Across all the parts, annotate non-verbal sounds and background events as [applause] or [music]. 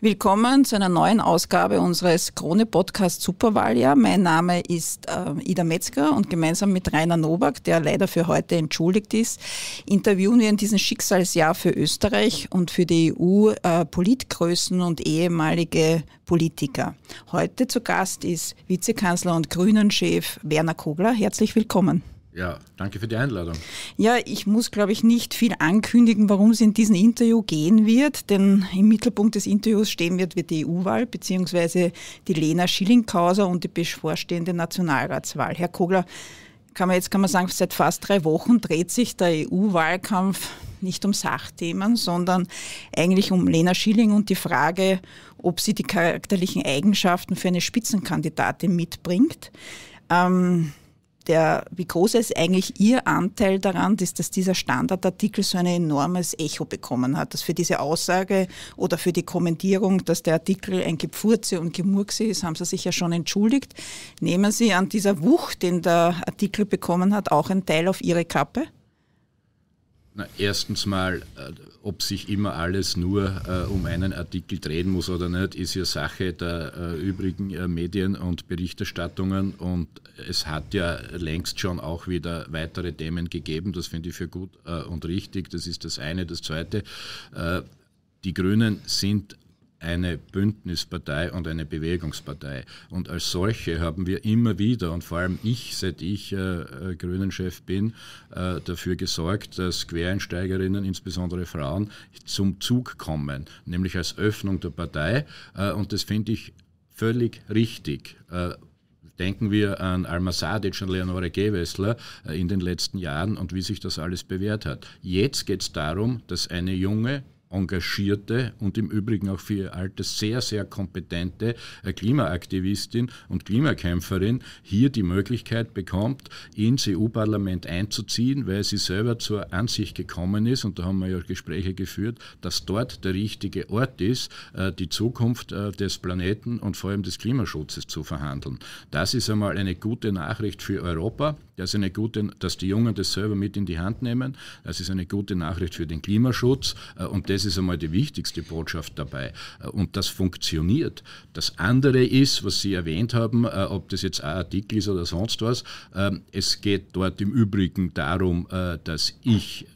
Willkommen zu einer neuen Ausgabe unseres Krone Podcast Superwahljahr. Mein Name ist äh, Ida Metzger und gemeinsam mit Rainer Nowak, der leider für heute entschuldigt ist, interviewen wir in diesem Schicksalsjahr für Österreich und für die EU äh, Politgrößen und ehemalige Politiker. Heute zu Gast ist Vizekanzler und Grünenchef Werner Kogler. Herzlich willkommen. Ja, danke für die Einladung. Ja, ich muss, glaube ich, nicht viel ankündigen, warum es in diesem Interview gehen wird, denn im Mittelpunkt des Interviews stehen wird, wird die EU-Wahl bzw. die Lena Schilling-Kauser und die bevorstehende Nationalratswahl. Herr Kogler, kann man jetzt kann man sagen, seit fast drei Wochen dreht sich der EU-Wahlkampf nicht um Sachthemen, sondern eigentlich um Lena Schilling und die Frage, ob sie die charakterlichen Eigenschaften für eine Spitzenkandidatin mitbringt. Ähm, der, wie groß ist eigentlich Ihr Anteil daran, dass, dass dieser Standardartikel so ein enormes Echo bekommen hat, dass für diese Aussage oder für die Kommentierung, dass der Artikel ein Gepfurze und Gemurkse ist, haben Sie sich ja schon entschuldigt. Nehmen Sie an dieser Wucht, den der Artikel bekommen hat, auch einen Teil auf Ihre Kappe? Na, erstens mal, äh, ob sich immer alles nur äh, um einen Artikel drehen muss oder nicht, ist ja Sache der äh, übrigen äh, Medien und Berichterstattungen. Und es hat ja längst schon auch wieder weitere Themen gegeben. Das finde ich für gut äh, und richtig. Das ist das eine. Das zweite, äh, die Grünen sind eine Bündnispartei und eine Bewegungspartei. Und als solche haben wir immer wieder, und vor allem ich, seit ich äh, äh grünen bin, äh, dafür gesorgt, dass Quereinsteigerinnen, insbesondere Frauen, zum Zug kommen, nämlich als Öffnung der Partei. Äh, und das finde ich völlig richtig. Äh, denken wir an Alma Sadic und Leonore Gewessler äh, in den letzten Jahren und wie sich das alles bewährt hat. Jetzt geht es darum, dass eine junge, engagierte und im Übrigen auch für ihr Alter sehr, sehr kompetente äh, Klimaaktivistin und Klimakämpferin hier die Möglichkeit bekommt, ins EU-Parlament einzuziehen, weil sie selber zur Ansicht gekommen ist, und da haben wir ja Gespräche geführt, dass dort der richtige Ort ist, äh, die Zukunft äh, des Planeten und vor allem des Klimaschutzes zu verhandeln. Das ist einmal eine gute Nachricht für Europa. Das ist eine gute, dass die Jungen das selber mit in die Hand nehmen. Das ist eine gute Nachricht für den Klimaschutz äh, und das ist einmal die wichtigste Botschaft dabei. Äh, und das funktioniert. Das andere ist, was Sie erwähnt haben, äh, ob das jetzt ein Artikel ist oder sonst was, ähm, es geht dort im Übrigen darum, dass ich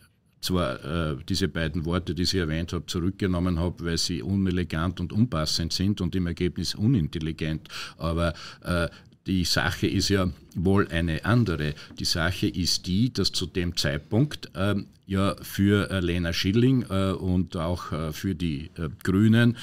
zwar äh, diese beiden Worte, die Sie erwähnt haben, zurückgenommen habe, weil sie unelegant und unpassend sind und im Ergebnis unintelligent, aber äh, die Sache ist ja wohl eine andere. Die Sache ist die, dass zu dem Zeitpunkt ähm, ja für äh, Lena Schilling äh, und auch äh, für die Grünen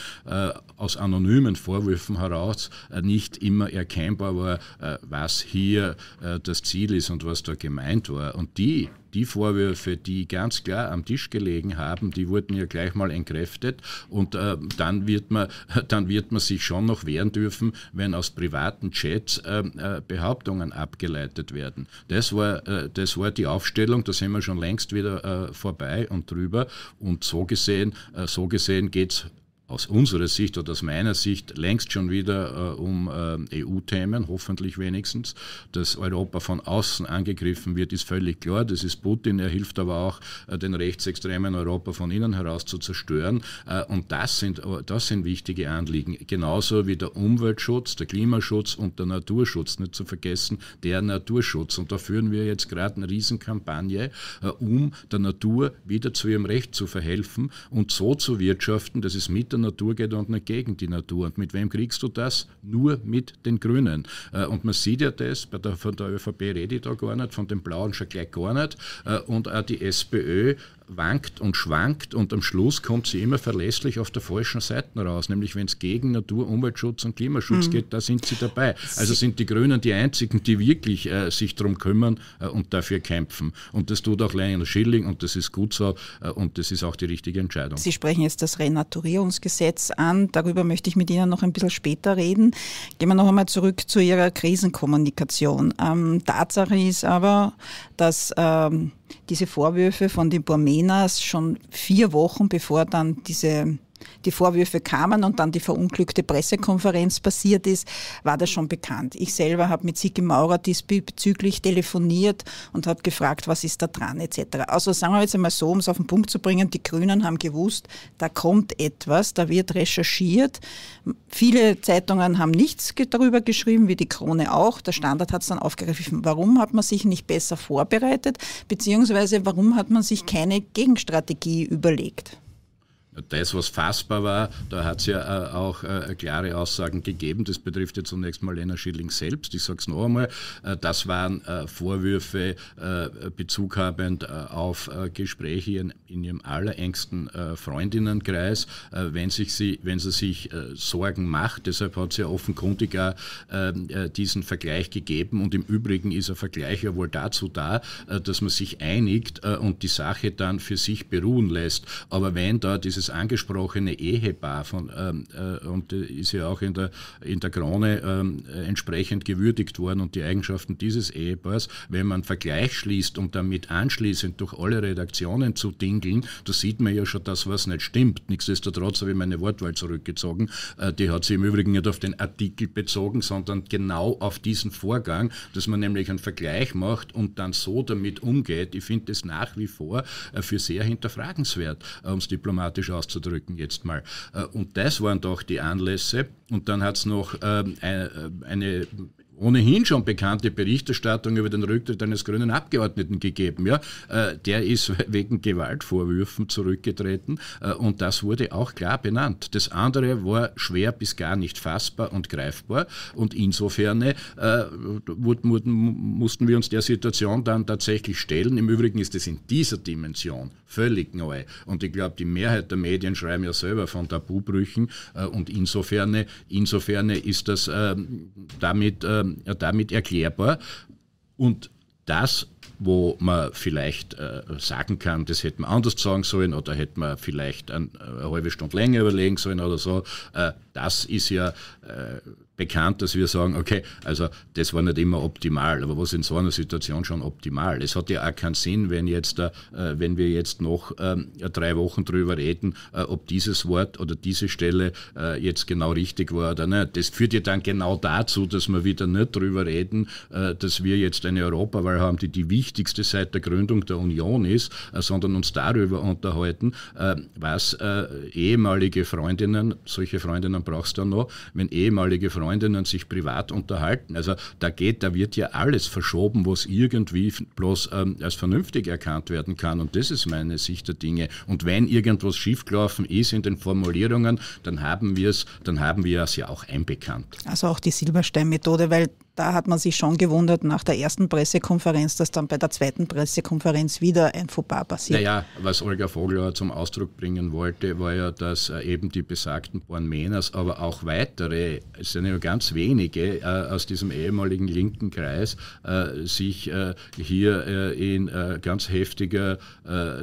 aus anonymen Vorwürfen heraus nicht immer erkennbar war, was hier das Ziel ist und was da gemeint war. Und die die Vorwürfe, die ganz klar am Tisch gelegen haben, die wurden ja gleich mal entkräftet und äh, dann, wird man, [laughs] dann wird man sich schon noch wehren dürfen, wenn aus privaten Chats äh, Behauptungen abgeleitet werden. Das war, das war die Aufstellung, da sind wir schon längst wieder äh, vorbei und drüber. Und so gesehen, äh, so gesehen geht es aus unserer Sicht oder aus meiner Sicht längst schon wieder äh, um äh, EU-Themen, hoffentlich wenigstens. Dass Europa von außen angegriffen wird, ist völlig klar. Das ist Putin. Er hilft aber auch, äh, den rechtsextremen Europa von innen heraus zu zerstören. Äh, und das sind, äh, das sind wichtige Anliegen. Genauso wie der Umweltschutz, der Klimaschutz und der Naturschutz. Nicht zu vergessen, der Naturschutz. Und da führen wir jetzt gerade eine Riesenkampagne, äh, um der Natur wieder zu ihrem Recht zu verhelfen und so zu wirtschaften, dass es mit der der Natur geht und nicht gegen die Natur. Und mit wem kriegst du das? Nur mit den Grünen. Äh, und man sieht ja das, bei der, von der ÖVP rede ich da gar nicht, von den Blauen schon gleich gar nicht. Äh, und auch die SPÖ wankt und schwankt und am Schluss kommt sie immer verlässlich auf der falschen Seite raus, nämlich wenn es gegen Natur, Umweltschutz und Klimaschutz mhm. geht, da sind sie dabei. Also sind die Grünen die einzigen, die wirklich äh, sich darum kümmern äh, und dafür kämpfen. Und das tut auch Lionel Schilling und das ist gut so äh, und das ist auch die richtige Entscheidung. Sie sprechen jetzt das Renaturierungsgesetz an, darüber möchte ich mit Ihnen noch ein bisschen später reden. Gehen wir noch einmal zurück zu Ihrer Krisenkommunikation. Ähm, Tatsache ist aber, dass ähm, diese Vorwürfe von den Burmenas schon vier Wochen bevor dann diese die Vorwürfe kamen und dann die verunglückte Pressekonferenz passiert ist, war das schon bekannt. Ich selber habe mit Sigi Maurer diesbezüglich telefoniert und habe gefragt, was ist da dran etc. Also sagen wir jetzt einmal so, um es auf den Punkt zu bringen, die Grünen haben gewusst, da kommt etwas, da wird recherchiert. Viele Zeitungen haben nichts darüber geschrieben, wie die Krone auch. Der Standard hat es dann aufgegriffen. Warum hat man sich nicht besser vorbereitet, beziehungsweise warum hat man sich keine Gegenstrategie überlegt? das, was fassbar war, da hat es ja äh, auch äh, klare Aussagen gegeben. Das betrifft ja zunächst mal Lena Schilling selbst. Ich sage es noch einmal, äh, das waren Vorwürfe bezughabend auf Gespräche in, ihrem allerengsten Freundinnenkreis. Wenn, sich sie, wenn sie sich Sorgen macht, deshalb hat sie ja offenkundig auch ähm, diesen Vergleich gegeben. Und im Übrigen ist ein Vergleich ja wohl dazu da, dass man sich einigt und die Sache dann für sich beruhen lässt. Aber wenn da dieses das angesprochene Ehepaar von, ähm, äh, und äh, ist ja auch in der, in der Krone ähm, äh, entsprechend gewürdigt worden und die Eigenschaften dieses Ehepaars, wenn man einen Vergleich schließt und damit anschließend durch alle Redaktionen zu dingeln, da sieht man ja schon das, was nicht stimmt. Nichtsdestotrotz habe ich meine Wortwahl zurückgezogen. Äh, die hat sich im Übrigen nicht auf den Artikel bezogen, sondern genau auf diesen Vorgang, dass man nämlich einen Vergleich macht und dann so damit umgeht. Ich finde das nach wie vor äh, für sehr hinterfragenswert, äh, um es diplomatisch auszudrücken auszudrücken jetzt mal. Äh, und das waren doch die Anlässe. Und dann hat es noch ähm, äh, eine ohnehin schon bekannte Berichterstattung über den Rücktritt eines grünen Abgeordneten gegeben. Ja? Äh, der ist [laughs] wegen Gewaltvorwürfen zurückgetreten äh, und das wurde auch klar benannt. Das andere war schwer bis gar nicht fassbar und greifbar und insofern äh, mussten wir uns der Situation dann tatsächlich stellen. Im Übrigen ist es in dieser Dimension völlig neu und ich glaube, die Mehrheit der Medien schreiben ja selber von Tabubrüchen und insofern, insofern ist das ähm, damit ähm, ähm, damit erklärbar. Und das wo man vielleicht äh, sagen kann, das hätte man anders sagen sollen oder hätte man vielleicht ein, äh, eine halbe Stunde länger überlegen sollen oder so. Äh, das ist ja äh, bekannt, dass wir sagen, okay, also das war nicht immer optimal, aber was in so einer Situation schon optimal? Es hat ja auch keinen Sinn, wenn, jetzt, äh, wenn wir jetzt noch ähm, drei Wochen drüber reden, äh, ob dieses Wort oder diese Stelle äh, jetzt genau richtig war oder nicht. Das führt ja dann genau dazu, dass wir wieder nicht drüber reden, äh, dass wir jetzt eine Europawahl haben, die die wichtigste seit der Gründung der Union ist, äh, sondern uns darüber unterhalten, äh, was ehemalige Freundinnen, solche Freundinnen brauchst du dann noch, wenn ehemalige Freundinnen Freundinnen sich privat unterhalten. Also da geht, da wird ja alles verschoben, was irgendwie bloß ähm, als vernünftig erkannt werden kann. Und das ist meine Sicht der Dinge. Und wenn irgendwas schiefgelaufen ist in den Formulierungen, dann haben wir es, dann haben wir es ja auch einbekannt. Also auch die Silberstein-Methode, weil da hat man sich schon gewundert nach der ersten Pressekonferenz, dass dann bei der zweiten Pressekonferenz wieder ein Fauxpas passiert. Naja, was Olga Vogler zum Ausdruck bringen wollte, war ja, dass äh, eben die besagten Bornmenas, aber auch weitere, es sind ja ganz wenige äh, aus diesem ehemaligen linken Kreis, äh, sich hier in ganz heftiger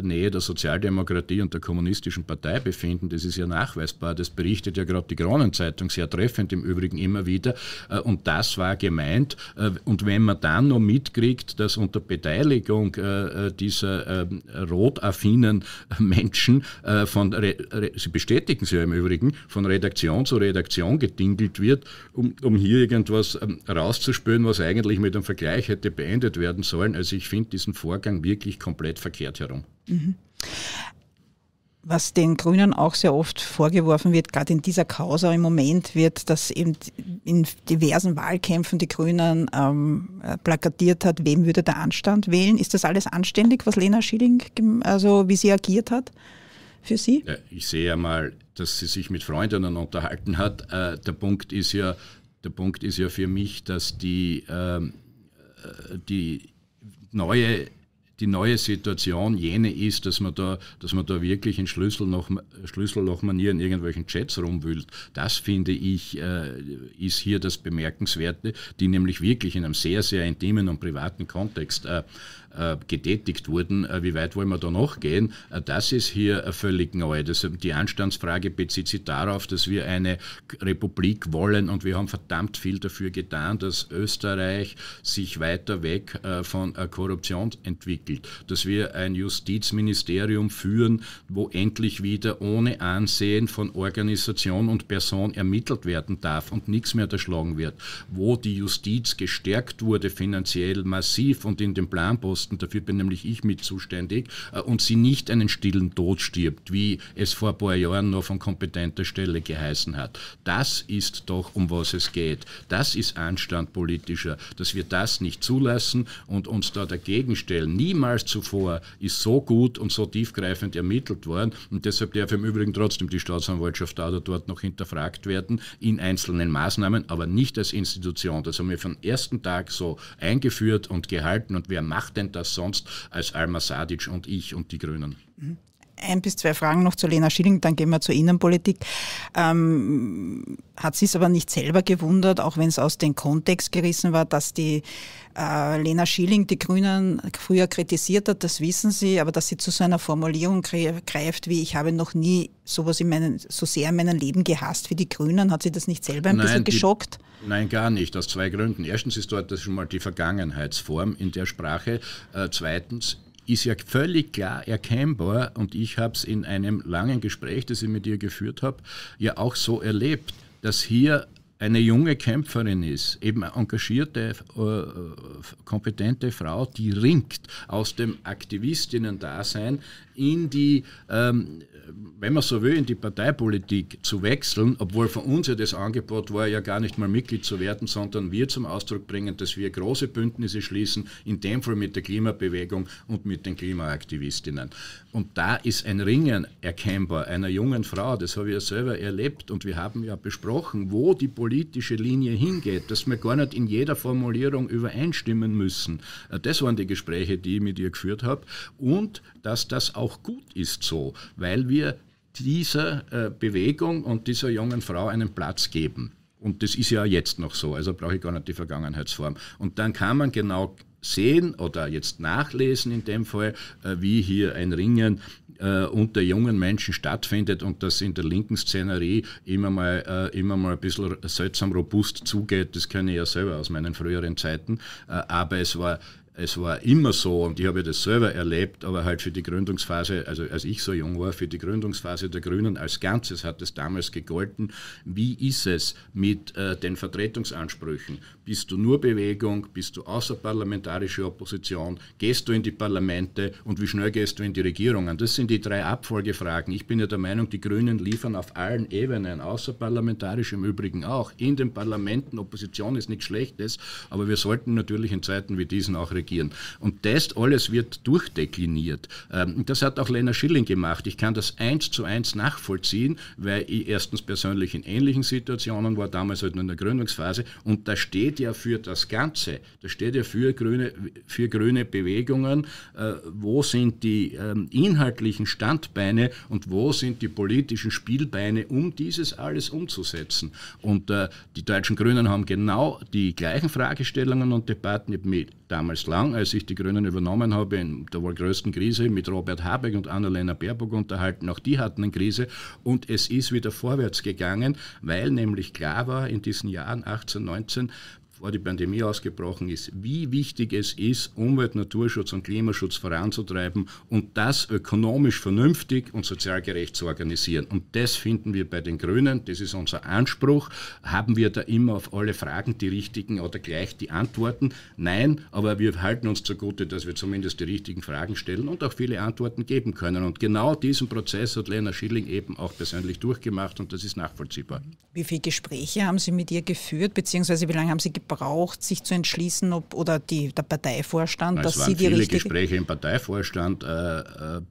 Nähe der Sozialdemokratie und der Kommunistischen Partei befinden. Das ist ja nachweisbar. Das berichtet ja gerade die Kronenzeitung sehr treffend im Übrigen immer wieder. Und das war gemeint meint. Äh, und wenn man dann noch mitkriegt, dass unter Beteiligung äh, äh, dieser ähm, rotaffinen Menschen von, sie bestätigen sie ja im Übrigen, von Redaktion zu Redaktion gedingelt wird, um, um hier irgendwas ähm, rauszuspüren, was eigentlich mit einem Vergleich hätte beendet werden sollen. Also ich finde diesen Vorgang wirklich komplett verkehrt herum. Mhm was den Grünen auch sehr oft vorgeworfen wird, gerade in dieser Causa im Moment wird, dass eben in diversen Wahlkämpfen die Grünen ähm, plakatiert hat, wem würde der Anstand wählen. Ist das alles anständig, was Lena Schilling, also wie sie agiert hat für Sie? Ja, ich sehe ja mal, dass sie sich mit Freundinnen unterhalten hat. Äh, der, Punkt ist ja, der Punkt ist ja für mich, dass die, ähm, äh, die neue die neue Situation jene ist, dass man da, dass man da wirklich in Schlüssellochmanier in irgendwelchen Chats rumwühlt. Das finde ich, äh, ist hier das Bemerkenswerte, die nämlich wirklich in einem sehr, sehr intimen und privaten Kontext äh, äh, getätigt wurden, äh, wie weit wollen wir da noch gehen? Äh, das ist hier völlig neu. Das, die Anstandsfrage bezieht sich darauf, dass wir eine Republik wollen und wir haben verdammt viel dafür getan, dass Österreich sich weiter weg von Korruption entwickelt, dass wir ein Justizministerium führen, wo endlich wieder ohne Ansehen von Organisation und Person ermittelt werden darf und nichts mehr erschlagen wird, wo die Justiz gestärkt wurde finanziell massiv und in den Planposten Lasten, dafür bin nämlich ich mit zuständig, äh, und sie nicht einen stillen Tod stirbt, wie es vor ein paar Jahren noch von kompetenter Stelle geheißen hat. Das ist doch, um was es geht. Das ist Anstand politischer, dass wir das nicht zulassen und uns da dagegen stellen. Niemals zuvor ist so gut und so tiefgreifend ermittelt worden und deshalb darf im Übrigen trotzdem die Staatsanwaltschaft da oder dort noch hinterfragt werden in einzelnen Maßnahmen, aber nicht als Institution. Das haben wir vom ersten Tag so eingeführt und gehalten und wer macht denn das? das sonst als Alma Sadic und ich und die Grünen. Mhm ein bis zwei Fragen noch zu Lena Schilling, dann gehen wir zur Innenpolitik. Ähm, hat sie es aber nicht selber gewundert, auch wenn es aus dem Kontext gerissen war, dass die äh, Lena Schilling die Grünen früher kritisiert hat, das wissen Sie, aber dass sie zu so einer Formulierung greift, wie ich habe noch nie sowas in meinen, so sehr in meinem Leben gehasst wie die Grünen, hat sie das nicht selber ein nein, bisschen die, geschockt? nein, gar nicht, aus zwei Gründen. Erstens ist dort das schon mal die Vergangenheitsform in der Sprache. Äh, zweitens ist ja völlig klar erkennbar und ich habe es in einem langen Gespräch, das ich mit ihr geführt habe, ja auch so erlebt, dass hier eine junge Kämpferin ist, eben eine engagierte, äh, kompetente Frau, die ringt aus dem Aktivistinnen-Dasein in die ähm, wenn man so will, in die Parteipolitik zu wechseln, obwohl von uns ja das Angebot war, ja gar nicht mal Mitglied zu werden, sondern wir zum Ausdruck bringen, dass wir große Bündnisse schließen, in dem Fall mit der Klimabewegung und mit den Klimaaktivistinnen und da ist ein Ringen erkennbar einer jungen Frau, das habe ich ja selber erlebt und wir haben ja besprochen, wo die politische Linie hingeht, dass wir gar nicht in jeder Formulierung übereinstimmen müssen. Äh, das waren die Gespräche, die ich mit ihr geführt habe und dass das auch gut ist so, weil wir dieser äh, Bewegung und dieser jungen Frau einen Platz geben. Und das ist ja jetzt noch so, also brauche ich gar nicht die Vergangenheitsform. Und dann kann man genau sehen oder jetzt nachlesen in dem Fall, äh, wie hier ein Ringen äh, unter jungen Menschen stattfindet und das in der linken Szenerie immer mal, äh, immer mal ein bisschen seltsam robust zugeht, das kenne ich ja selber aus meinen früheren Zeiten. aber es war es war immer so, und ich habe das selber erlebt, aber halt für die Gründungsphase, also als ich so jung war, für die Gründungsphase der Grünen als Ganzes hat es damals gegolten, wie ist es mit den Vertretungsansprüchen? Bist du nur Bewegung? Bist du außerparlamentarische Opposition? Gehst du in die Parlamente? Und wie schnell gehst du in die Regierungen? Das sind die drei Abfolgefragen. Ich bin ja der Meinung, die Grünen liefern auf allen Ebenen, außerparlamentarisch im Übrigen auch, in den Parlamenten. Opposition ist nichts Schlechtes, aber wir sollten natürlich in Zeiten wie diesen auch regieren. Und das alles wird durchdekliniert. Ähm, das hat auch Lena Schilling gemacht. Ich kann das eins zu eins nachvollziehen, weil ich erstens persönlich in ähnlichen Situationen war, damals halt nur in der Gründungsphase, und da steht steht ja für das Ganze, das steht ja für grüne, für grüne Bewegungen. Äh, wo sind die ähm, inhaltlichen Standbeine und wo sind die politischen Spielbeine, um dieses alles umzusetzen? Und äh, die deutschen Grünen haben genau die gleichen Fragestellungen und Debatten. Ich damals lang, als ich die Grünen übernommen habe, in der wohl größten Krise mit Robert Habeck und Annalena Baerbock unterhalten. Auch die hatten eine Krise und es ist wieder vorwärts gegangen, weil nämlich klar war in diesen Jahren 18, 19, bevor die Pandemie ausgebrochen ist, wie wichtig es ist, Umwelt, Naturschutz und Klimaschutz voranzutreiben und das ökonomisch vernünftig und sozial gerecht zu organisieren. Und das finden wir bei den Grünen, das ist unser Anspruch. Haben wir da immer auf alle Fragen die richtigen oder gleich die Antworten? Nein, aber wir halten uns zugute, dass wir zumindest die richtigen Fragen stellen und auch viele Antworten geben können. Und genau diesen Prozess hat Lena Schilling eben auch persönlich durchgemacht und das ist nachvollziehbar. Wie viele Gespräche haben Sie mit ihr geführt, beziehungsweise wie lange haben Sie gebraucht? braucht, sich zu entschließen, ob oder die, der Parteivorstand, Na, dass sie die richtige... Es viele Gespräche im Parteivorstand, äh, äh,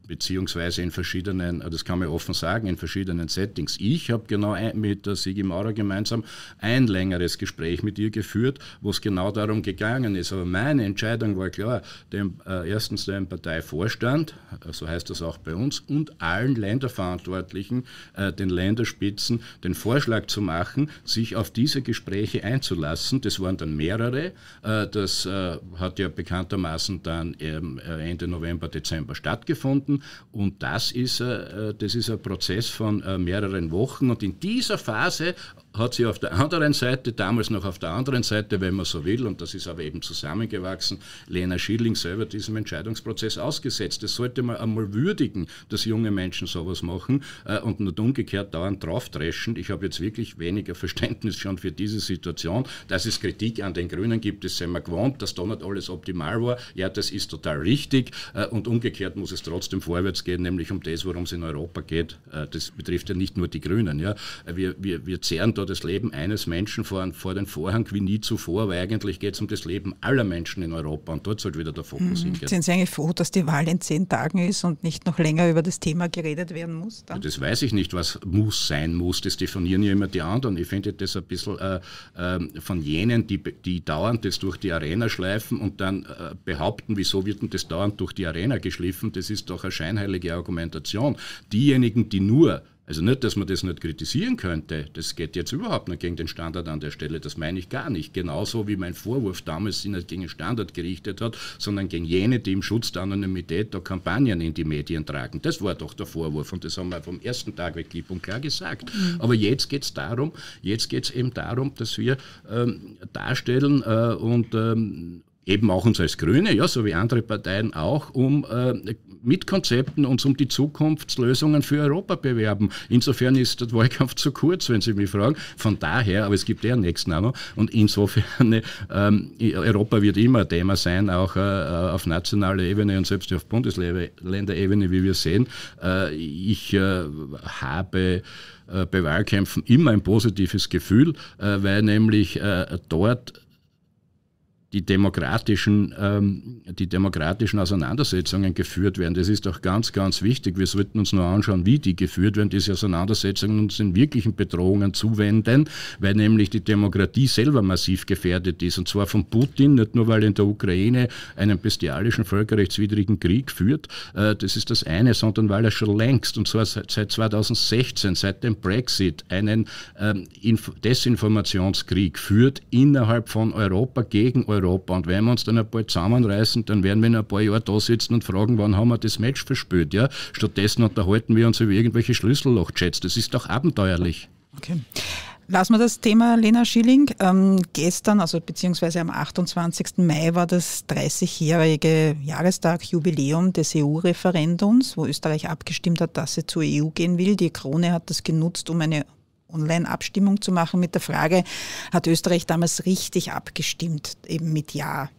beziehungsweise in verschiedenen, äh, das kann man offen sagen, in verschiedenen Settings. Ich habe genau mit der Sigi Maurer gemeinsam ein längeres Gespräch mit ihr geführt, wo es genau darum gegangen ist. Aber meine Entscheidung war klar, dem, äh, erstens dem Parteivorstand, äh, so heißt das auch bei uns, und allen Länderverantwortlichen, äh, den Länderspitzen, den Vorschlag zu machen, sich auf diese Gespräche einzulassen. Das war waren dann mehrere. Äh, das äh, hat ja bekanntermaßen dann äh, Ende November, Dezember stattgefunden. Und das ist, das ist ein Prozess von mehreren Wochen. Und in dieser Phase hat sie auf der anderen Seite, damals noch auf der anderen Seite, wenn man so will, und das ist aber eben zusammengewachsen, Lena Schilling selber diesem Entscheidungsprozess ausgesetzt. Das sollte man einmal würdigen, dass junge Menschen sowas machen äh, und nicht umgekehrt dauernd draufdreschen. Ich habe jetzt wirklich weniger Verständnis schon für diese Situation. Dass es Kritik an den Grünen gibt, das sind wir gewohnt, dass da nicht alles optimal war. Ja, das ist total richtig äh, und umgekehrt muss es trotzdem vorwärts gehen, nämlich um das, worum es in Europa geht. Äh, das betrifft ja nicht nur die Grünen. Ja? Wir, wir, wir zehren da also das Leben eines Menschen vor, vor den Vorhang wie nie zuvor, weil eigentlich geht es um das Leben aller Menschen in Europa und dort sollte wieder der Fokus mhm. hingehen. Sind Sie eigentlich froh, dass die Wahl in zehn Tagen ist und nicht noch länger über das Thema geredet werden muss? Ja, das weiß ich nicht, was muss sein muss. Das definieren ja immer die anderen. Ich finde das ein bisschen äh, äh von jenen, die, die dauernd das durch die Arena schleifen und dann äh, behaupten, wieso wird denn das dauernd durch die Arena geschliffen, das ist doch eine scheinheilige Argumentation. Diejenigen, die nur also nicht, dass man das nicht kritisieren könnte, das geht jetzt überhaupt nicht gegen den Standard an der Stelle, das meine ich gar nicht. Genauso wie mein Vorwurf damals sich nicht gegen den Standard gerichtet hat, sondern gegen jene, die im Schutz der Anonymität da Kampagnen in die Medien tragen. Das war doch der Vorwurf und das haben wir vom ersten Tag weg klipp und klar gesagt. Mhm. Aber jetzt geht es darum, jetzt geht es eben darum, dass wir ähm, darstellen äh, und ähm, eben auch uns als Grüne, ja, so wie andere Parteien auch, um äh, mit Konzepten uns um die Zukunftslösungen für Europa bewerben. Insofern ist der Wahlkampf zu kurz, wenn Sie mich fragen. Von daher, aber es gibt ja eh einen nächsten Namen und insofern [laughs] äh, ähm, Europa wird immer ein Thema sein, auch äh, auf nationaler Ebene und selbst auf Bundesländerebene, wie wir sehen. Äh, ich äh, habe äh, bei Wahlkämpfen immer ein positives Gefühl, äh, weil nämlich dort die demokratischen, ähm, die demokratischen Auseinandersetzungen geführt werden. Das ist doch ganz, ganz wichtig. Wir sollten uns nur anschauen, wie die geführt werden, diese Auseinandersetzungen uns den wirklichen Bedrohungen zuwenden, weil nämlich die Demokratie selber massiv gefährdet ist. Und zwar von Putin, nicht nur weil er in der Ukraine einen bestialischen, völkerrechtswidrigen Krieg führt, äh, das ist das eine, sondern weil er schon längst, und zwar seit, seit 2016, seit dem Brexit, einen ähm, Desinformationskrieg führt innerhalb von Europa gegen Europa Europa. Und wenn wir uns dann ein paar zusammenreißen, dann werden wir in ein paar Jahren da sitzen und fragen, wann haben wir das Match verspürt. Ja? Stattdessen unterhalten wir uns über irgendwelche Schlüssellochchats. Das ist doch abenteuerlich. Okay. Lassen wir das Thema Lena Schilling. Ähm, gestern, also beziehungsweise am 28. Mai war das 30-jährige Jahrestag Jubiläum des EU-Referendums, wo Österreich abgestimmt hat, dass sie zur EU gehen will. Die Krone hat das genutzt, um eine Online-Abstimmung zu machen mit der Frage, hat Österreich damals richtig abgestimmt, eben mit Ja.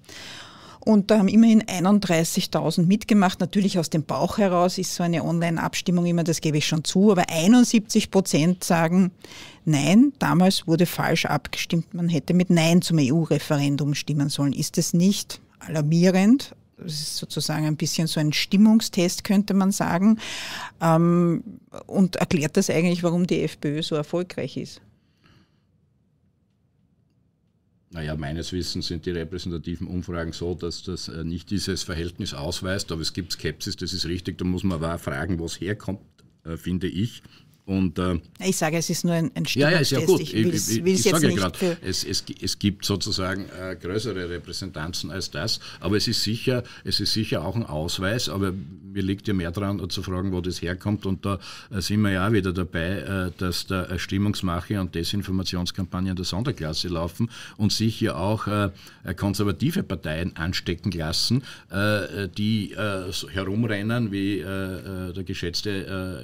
Und da haben immerhin 31.000 mitgemacht. Natürlich aus dem Bauch heraus ist so eine Online-Abstimmung immer, das gebe ich schon zu. Aber 71 Prozent sagen, nein, damals wurde falsch abgestimmt. Man hätte mit Nein zum EU-Referendum stimmen sollen. Ist es nicht alarmierend? Das ist sozusagen ein bisschen so ein Stimmungstest, könnte man sagen, ähm, und erklärt das eigentlich, warum die FPÖ so erfolgreich ist. Naja, meines Wissens sind die repräsentativen Umfragen so, dass das äh, nicht dieses Verhältnis ausweist, aber es gibt Skepsis, das ist richtig, da muss man aber auch fragen, wo es herkommt, äh, finde ich. Und, äh, ich sage, es ist nur ein, ein Ja, ja, ist ja gut. Ich, will's, ich, ich, will's ich sage gerade, es, es, es, gibt sozusagen äh, größere Repräsentanzen als das, aber es ist, sicher, es ist sicher auch ein Ausweis, aber mir liegt ja mehr daran äh, zu fragen, wo das herkommt und da äh, sind wir ja auch wieder dabei, äh, dass da Stimmungsmache und Desinformationskampagnen der Sonderklasse laufen und sich ja auch äh, konservative Parteien anstecken lassen, die herumrennen, wie der geschätzte,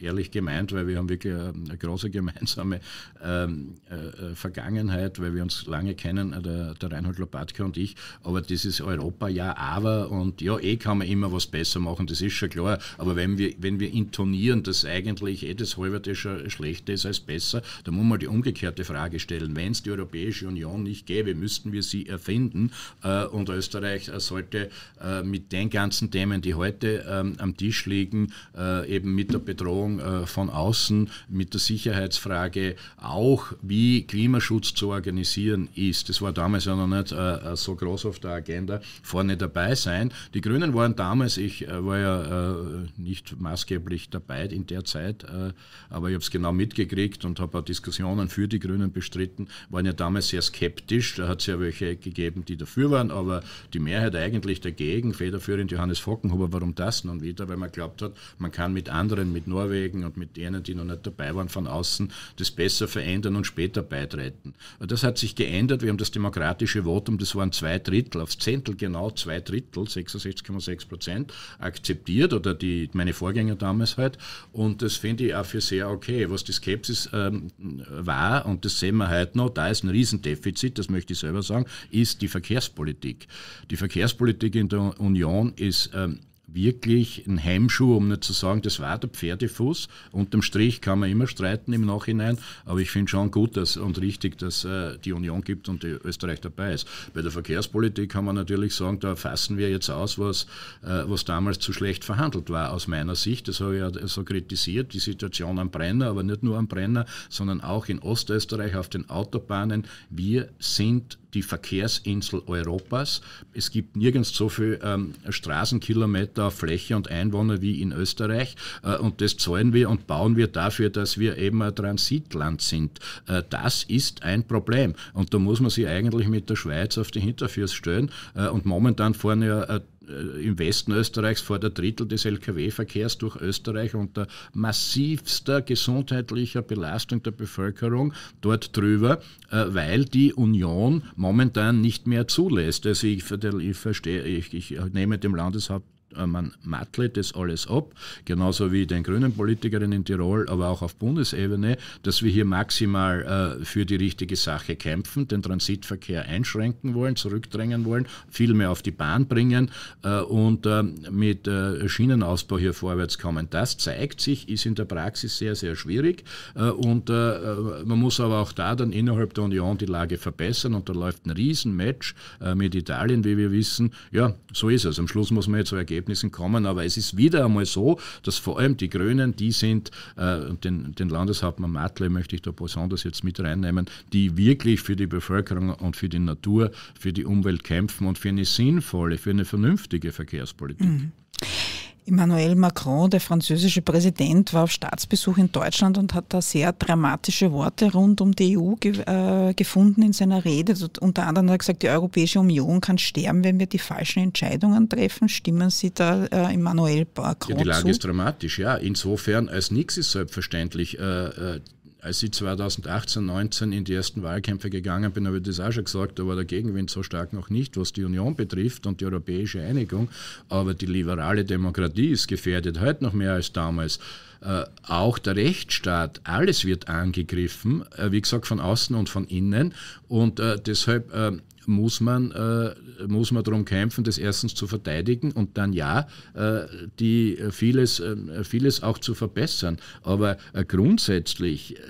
ehrlich gemeint, Freund, weil wir haben wirklich ähm, eine, große gemeinsame ähm, äh, äh, Vergangenheit, weil wir uns lange kennen, äh, der, der Reinhold Lopatka und ich. Aber dieses Europa, ja, aber und ja, eh kann man immer was besser machen, das ist schon klar. Aber wenn wir, wenn wir intonieren, dass eigentlich eh das halbe schon schlechter ist als besser, dann muss man die umgekehrte Frage stellen. Wenn es die Europäische Union nicht gäbe, müssten wir sie erfinden. Äh, und Österreich äh, sollte äh, mit den ganzen Themen, die heute ähm, am Tisch liegen, äh, eben mit der Bedrohung äh, von Außen mit der Sicherheitsfrage auch, wie Klimaschutz zu organisieren ist. Das war damals ja noch nicht äh, äh, so groß auf der Agenda, vorne dabei sein. Die Grünen waren damals, ich äh, war ja äh, nicht maßgeblich dabei in der Zeit, äh, aber ich habe es genau mitgekriegt und habe auch Diskussionen für die Grünen bestritten, waren ja damals sehr skeptisch. Da hat es ja welche gegeben, die dafür waren, aber die Mehrheit eigentlich dagegen. Federführend Johannes Fockenhuber, warum das nun wieder? Weil man glaubt hat, man kann mit anderen, mit Norwegen und mit jenen, die noch nicht dabei waren von außen, das besser verändern und später beitreten. Das hat sich geändert. Wir haben das demokratische Votum, das waren zwei Drittel, aufs Zehntel genau zwei Drittel, 66,6 Prozent, akzeptiert oder die, meine Vorgänger damals halt. Und das finde ich auch für sehr okay. Was die Skepsis ähm, war, und das sehen wir heute noch, da ist ein Riesendefizit, das möchte ich selber sagen, ist die Verkehrspolitik. Die Verkehrspolitik in der Union ist ähm, wirklich ein Hemmschuh, um nicht zu sagen, das war der Pferdefuß. Unterm Strich kann man immer streiten im Nachhinein, aber ich finde schon gut dass, und richtig, dass äh, die Union gibt und die Österreich dabei ist. Bei der Verkehrspolitik kann man natürlich sagen, da fassen wir jetzt aus, was, äh, was damals zu schlecht verhandelt war, aus meiner Sicht. Das habe ich ja so kritisiert, die Situation am Brenner, aber nicht nur am Brenner, sondern auch in Ostösterreich auf den Autobahnen. Wir sind die Verkehrsinsel Europas. Es gibt nirgends so viel ähm, Straßenkilometer Fläche und Einwohner wie in Österreich. Äh, und das zahlen wir und bauen wir dafür, dass wir eben ein Transitland sind. Äh, das ist ein Problem. Und da muss man sich eigentlich mit der Schweiz auf die Hinterfüße stellen. Äh, und momentan fahren ja äh, äh, im Westen Österreichs vor der Drittel des Lkw-Verkehrs durch Österreich unter massivster gesundheitlicher Belastung der Bevölkerung dort drüber, äh, weil die Union momentan nicht mehr zulässt. Also ich, ich verstehe, ich, ich nehme dem Landeshaupt äh, man mattelt das alles ab, genauso wie den grünen Politikerinnen in Tirol, aber auch auf Bundesebene, dass wir hier maximal äh, für die richtige Sache kämpfen, den Transitverkehr einschränken wollen, zurückdrängen wollen, viel mehr auf die Bahn bringen äh, und ähm, äh, mit Schienenausbau hier vorwärts kommen. Das zeigt sich, ist in der Praxis sehr, sehr schwierig äh, und äh, man muss aber auch da dann innerhalb der Union die Lage verbessern und da läuft ein Riesenmatch mit Italien, wie wir wissen. Ja, so ist es. Am Schluss muss man jetzt so ergeben, Ergebnissen kommen. Aber es ist wieder einmal so, dass vor allem die Grünen, die sind, äh, den, den Landeshauptmann Matle möchte ich da besonders jetzt mit reinnehmen, die wirklich für die Bevölkerung und für die Natur, für die Umwelt kämpfen und für eine sinnvolle, für eine vernünftige Verkehrspolitik. Mhm. Emmanuel Macron, der französische Präsident, war auf Staatsbesuch in Deutschland und hat da sehr dramatische Worte rund um die EU ge äh, gefunden in seiner Rede. Also unter anderem hat er gesagt, die Europäische Union kann sterben, wenn wir die falschen Entscheidungen treffen. Stimmen Sie da äh, Emmanuel Macron ja, Die Lage ist dramatisch, ja. Insofern als nichts ist selbstverständlich äh, äh als ich 2018, 19 in die ersten Wahlkämpfe gegangen bin, habe ich das auch schon gesagt, da war der Gegenwind so stark noch nicht, was die Union betrifft und die europäische Einigung. Aber die liberale Demokratie ist gefährdet, heute noch mehr als damals. Äh, auch der Rechtsstaat, alles wird angegriffen, äh, wie gesagt, von außen und von innen. Und äh, deshalb äh, muss man, äh, muss man darum kämpfen, das erstens zu verteidigen und dann ja, äh, die äh, vieles, äh, vieles auch zu verbessern. Aber äh, grundsätzlich, äh,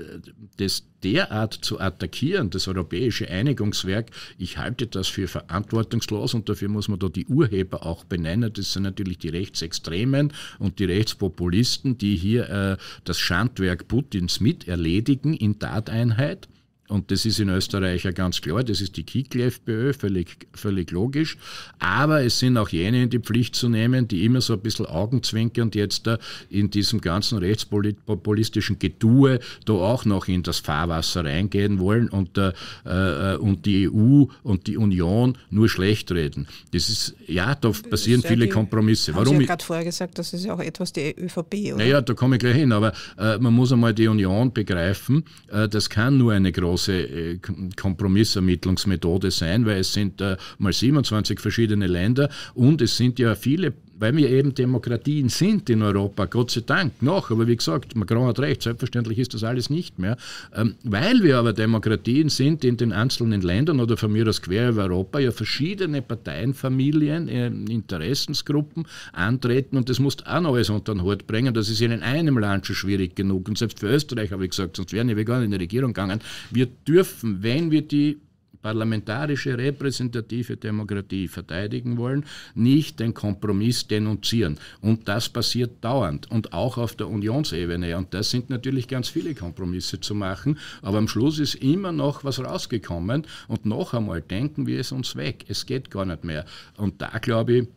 das derart zu attackieren, das europäische Einigungswerk, ich halte das für verantwortungslos und dafür muss man da die Urheber auch benennen. Das sind natürlich die Rechtsextremen und die Rechtspopulisten, die hier das Schandwerk Putins mit erledigen in Tateinheit. Und das ist in Österreich ja ganz klar, das ist die Kickl-FPÖ, völlig, völlig logisch. Aber es sind auch jene in die Pflicht zu nehmen, die immer so ein bisschen augenzwinkernd jetzt da in diesem ganzen rechtspopulistischen Getue da auch noch in das Fahrwasser reingehen wollen und, äh, äh und die EU und die Union nur schlecht reden. Das ist, ja, da passieren viele Kompromisse. Warum? Sie ja gerade vorher gesagt, das ist ja auch etwas die ÖVP, oder? Naja, da komme ich gleich hin, aber äh, man muss einmal die Union begreifen, äh, das kann nur eine große große äh, Kompromissermittlungsmethode sein, weil es sind äh, mal 27 verschiedene Länder und es sind ja viele weil wir eben Demokratien sind in Europa, Gott sei Dank noch, aber wie gesagt, Macron hat recht, selbstverständlich ist das alles nicht mehr, ähm, weil wir aber Demokratien sind in den einzelnen Ländern oder von mir aus quer über Europa, ja verschiedene Parteienfamilien, äh, Interessensgruppen antreten und das muss auch noch alles unter den Hut bringen, das ist in einem Land schon schwierig genug und selbst für Österreich habe ich gesagt, sonst wären wir gar nicht in die Regierung gegangen, wir dürfen, wenn wir die parlamentarische repräsentative Demokratie verteidigen wollen, nicht den Kompromiss denunzieren. Und das passiert dauernd und auch auf der Unionsebene. Und das sind natürlich ganz viele Kompromisse zu machen. Aber am Schluss ist immer noch was rausgekommen. Und noch einmal denken wir es uns weg. Es geht gar nicht mehr. Und da glaube ich,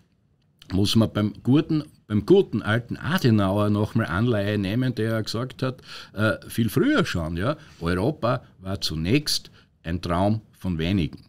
muss man beim guten beim guten alten Adenauer nochmal Anleihe nehmen, der ja gesagt hat, äh, viel früher schon, ja, Europa war zunächst ein Traum von wenigen,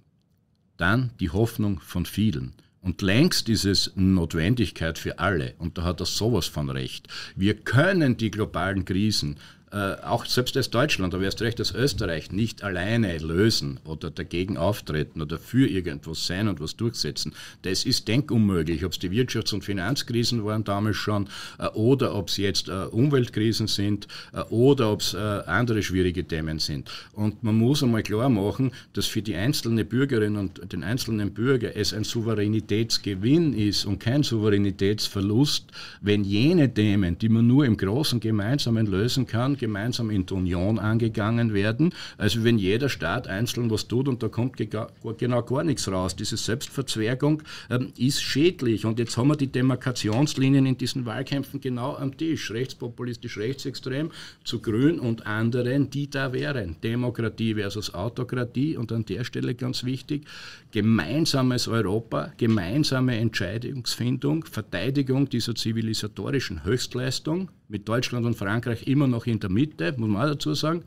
dann die Hoffnung von vielen. Und längst ist es Notwendigkeit für alle. Und da hat er sowas von recht. Wir können die globalen Krisen äh, auch selbst als Deutschland, aber erst recht als Österreich, nicht alleine lösen oder dagegen auftreten oder für irgendwas sein und was durchsetzen. Das ist denkunmöglich, ob es die Wirtschafts- und Finanzkrisen waren damals schon äh, oder ob es jetzt äh, Umweltkrisen sind oder ob es andere schwierige Themen sind. Und man muss einmal klar machen, dass für die einzelne Bürgerin und den einzelnen Bürger es ein Souveränitätsgewinn ist und kein Souveränitätsverlust, wenn jene Themen, die man nur im Großen gemeinsamen lösen kann, gemeinsam in der Union angegangen werden. Also wenn jeder Staat einzeln was tut und da kommt genau gar nichts raus. Diese Selbstverzwergung ähm, ist schädlich. Und jetzt haben wir die Demarkationslinien in diesen Wahlkämpfen genau am Tisch. Rechtspopulistisch, rechtsextrem zu Grün und anderen, die da wären. Demokratie versus Autokratie und an der Stelle ganz wichtig, gemeinsames Europa, gemeinsame Entscheidungsfindung, Verteidigung dieser zivilisatorischen Höchstleistung, mit Deutschland und Frankreich immer noch in der Mitte, muss man auch dazu sagen.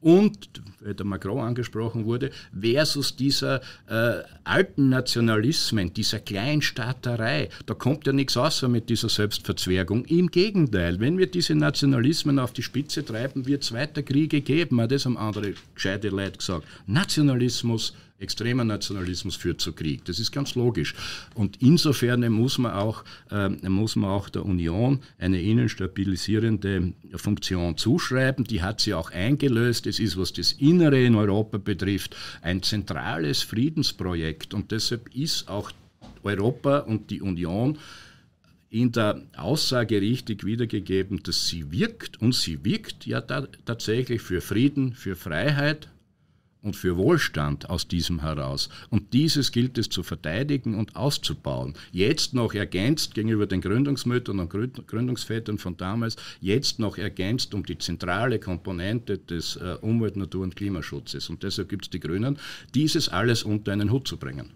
Und, weil der Macron angesprochen wurde, versus dieser äh, alten Nationalismen, dieser Kleinstaaterei. Da kommt ja nichts außer mit dieser Selbstverzwergung. Im Gegenteil, wenn wir diese Nationalismen auf die Spitze treiben, wird es weiter Kriege geben, hat das haben andere gescheite Leute gesagt. Nationalismus Extremer Nationalismus führt zu Krieg. Das ist ganz logisch. Und insofern muss man auch, äh, muss man auch der Union eine innenstabilisierende Funktion zuschreiben. Die hat sie auch eingelöst. Es ist, was das Innere in Europa betrifft, ein zentrales Friedensprojekt. Und deshalb ist auch Europa und die Union in der Aussage richtig wiedergegeben, dass sie wirkt und sie wirkt ja ta tatsächlich für Frieden, für Freiheit, und für Wohlstand aus diesem heraus. Und dieses gilt es zu verteidigen und auszubauen. Jetzt noch ergänzt gegenüber den Gründungsmüttern und Gründungsvätern von damals, jetzt noch ergänzt um die zentrale Komponente des äh, Umwelt-, Natur- und Klimaschutzes. Und deshalb gibt es die Grünen, dieses alles unter einen Hut zu bringen.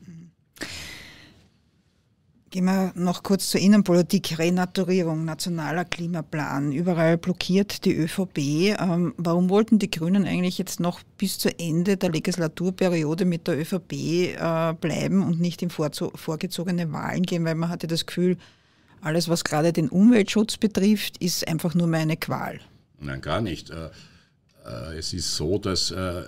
Gehen wir noch kurz zur Innenpolitik. Renaturierung, nationaler Klimaplan, überall blockiert die ÖVP. Ähm, warum wollten die Grünen eigentlich jetzt noch bis zu Ende der Legislaturperiode mit der ÖVP äh, bleiben und nicht in vorgezogene Wahlen gehen? Weil man hatte das Gefühl, alles, was gerade den Umweltschutz betrifft, ist einfach nur meine Qual. Nein, gar nicht. Äh, äh, es ist so, dass äh,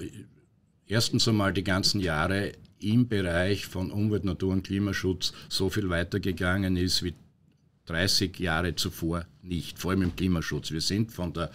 erstens einmal die ganzen Jahre im Bereich von Umwelt, Natur und Klimaschutz so viel weitergegangen ist wie 30 Jahre zuvor nicht, vor allem im Klimaschutz. Wir sind von der